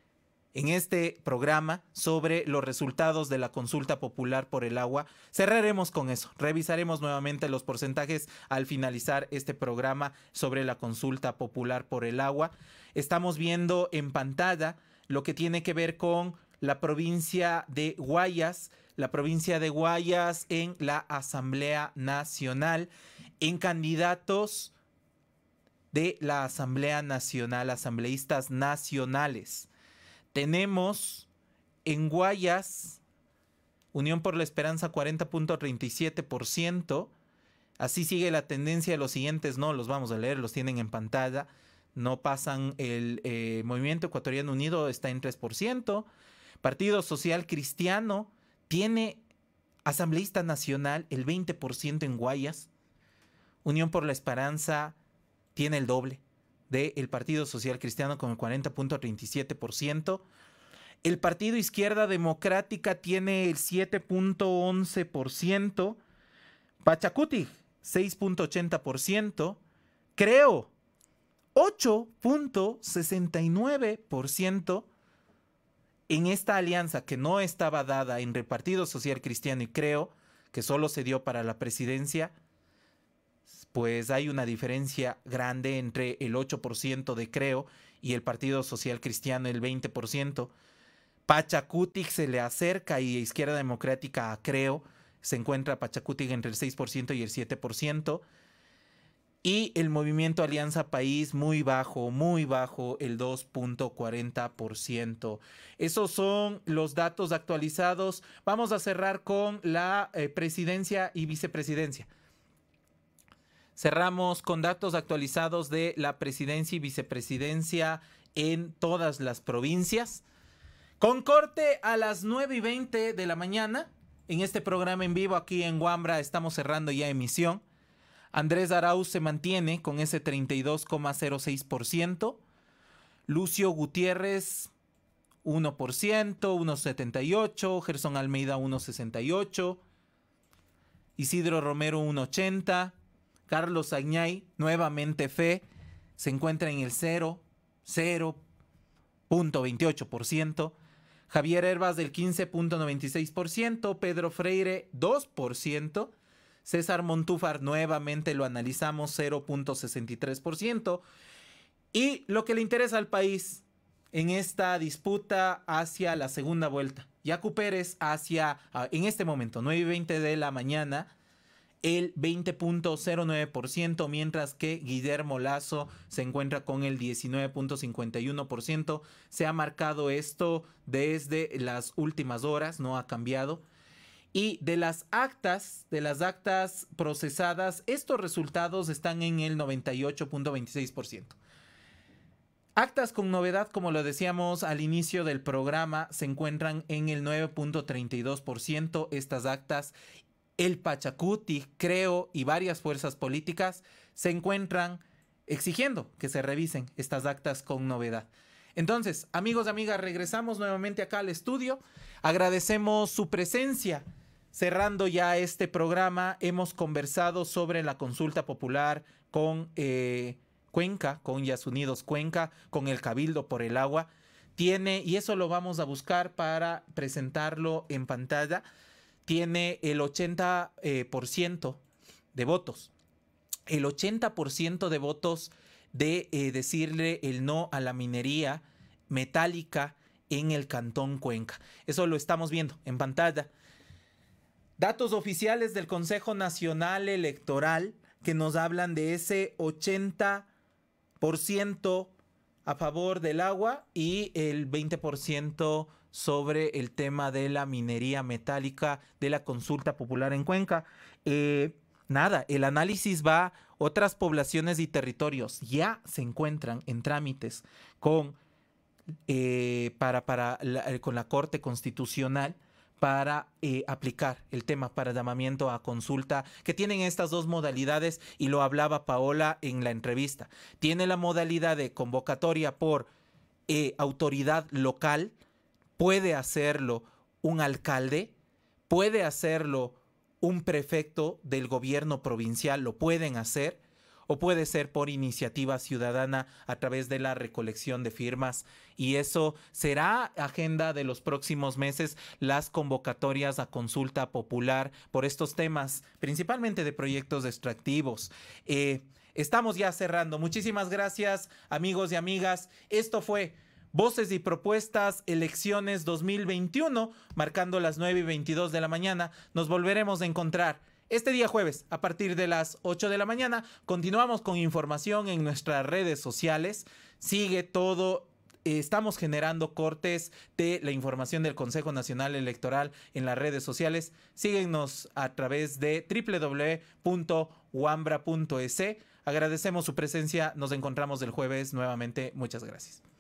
en este programa sobre los resultados de la consulta popular por el agua. Cerraremos con eso. Revisaremos nuevamente los porcentajes al finalizar este programa sobre la consulta popular por el agua. Estamos viendo en pantalla lo que tiene que ver con la provincia de Guayas, la provincia de Guayas en la Asamblea Nacional, en candidatos de la Asamblea Nacional, asambleístas nacionales. Tenemos en Guayas, Unión por la Esperanza 40.37%. Así sigue la tendencia de los siguientes, no los vamos a leer, los tienen en pantalla. No pasan el eh, Movimiento Ecuatoriano Unido, está en 3%. Partido Social Cristiano tiene Asambleísta Nacional el 20% en Guayas. Unión por la Esperanza tiene el doble, del Partido Social Cristiano con el 40.37%. El Partido Izquierda Democrática tiene el 7.11%. Pachacuti, 6.80%. Creo, 8.69% en esta alianza que no estaba dada en Partido Social Cristiano y Creo, que solo se dio para la presidencia, pues hay una diferencia grande entre el 8% de Creo y el Partido Social Cristiano, el 20%. Pachacutic se le acerca y Izquierda Democrática a Creo. Se encuentra Pachacutic entre el 6% y el 7%. Y el movimiento Alianza País muy bajo, muy bajo, el 2.40%. Esos son los datos actualizados. Vamos a cerrar con la eh, presidencia y vicepresidencia. Cerramos con datos actualizados de la presidencia y vicepresidencia en todas las provincias. Con corte a las 9 y 20 de la mañana, en este programa en vivo aquí en Guambra estamos cerrando ya emisión. Andrés Arauz se mantiene con ese 32,06%. Lucio Gutiérrez 1%, 1,78%. Gerson Almeida 1,68%. Isidro Romero 1,80%. Carlos Añay, nuevamente fe, se encuentra en el 0, 0.28%. Javier Herbas del 15.96%, Pedro Freire 2%, César Montúfar nuevamente lo analizamos 0.63%. Y lo que le interesa al país en esta disputa hacia la segunda vuelta, Yacu Pérez hacia, ah, en este momento, 9.20 de la mañana, el 20.09%, mientras que Guillermo Lazo se encuentra con el 19.51%. Se ha marcado esto desde las últimas horas, no ha cambiado. Y de las actas, de las actas procesadas, estos resultados están en el 98.26%. Actas con novedad, como lo decíamos al inicio del programa, se encuentran en el 9.32% estas actas el Pachacuti, Creo y varias fuerzas políticas se encuentran exigiendo que se revisen estas actas con novedad. Entonces, amigos, y amigas, regresamos nuevamente acá al estudio. Agradecemos su presencia. Cerrando ya este programa, hemos conversado sobre la consulta popular con eh, Cuenca, con Yasunidos Cuenca, con el Cabildo por el Agua. Tiene, y eso lo vamos a buscar para presentarlo en pantalla tiene el 80% eh, de votos. El 80% de votos de eh, decirle el no a la minería metálica en el Cantón Cuenca. Eso lo estamos viendo en pantalla. Datos oficiales del Consejo Nacional Electoral que nos hablan de ese 80% a favor del agua y el 20% sobre el tema de la minería metálica de la consulta popular en Cuenca. Eh, nada, el análisis va, otras poblaciones y territorios ya se encuentran en trámites con, eh, la, eh, con la Corte Constitucional para aplicar el tema para llamamiento a consulta, que tienen estas dos modalidades y lo hablaba Paola en la entrevista. Tiene la modalidad de convocatoria por autoridad local, puede hacerlo un alcalde, puede hacerlo un prefecto del gobierno provincial, lo pueden hacer, o puede ser por iniciativa ciudadana a través de la recolección de firmas. Y eso será agenda de los próximos meses, las convocatorias a consulta popular por estos temas, principalmente de proyectos extractivos. Eh, estamos ya cerrando. Muchísimas gracias, amigos y amigas. Esto fue Voces y Propuestas Elecciones 2021, marcando las 9 y 22 de la mañana. Nos volveremos a encontrar. Este día jueves, a partir de las 8 de la mañana, continuamos con información en nuestras redes sociales. Sigue todo estamos generando cortes de la información del Consejo Nacional Electoral en las redes sociales. Síguenos a través de www.wambra.es. Agradecemos su presencia. Nos encontramos el jueves nuevamente. Muchas gracias.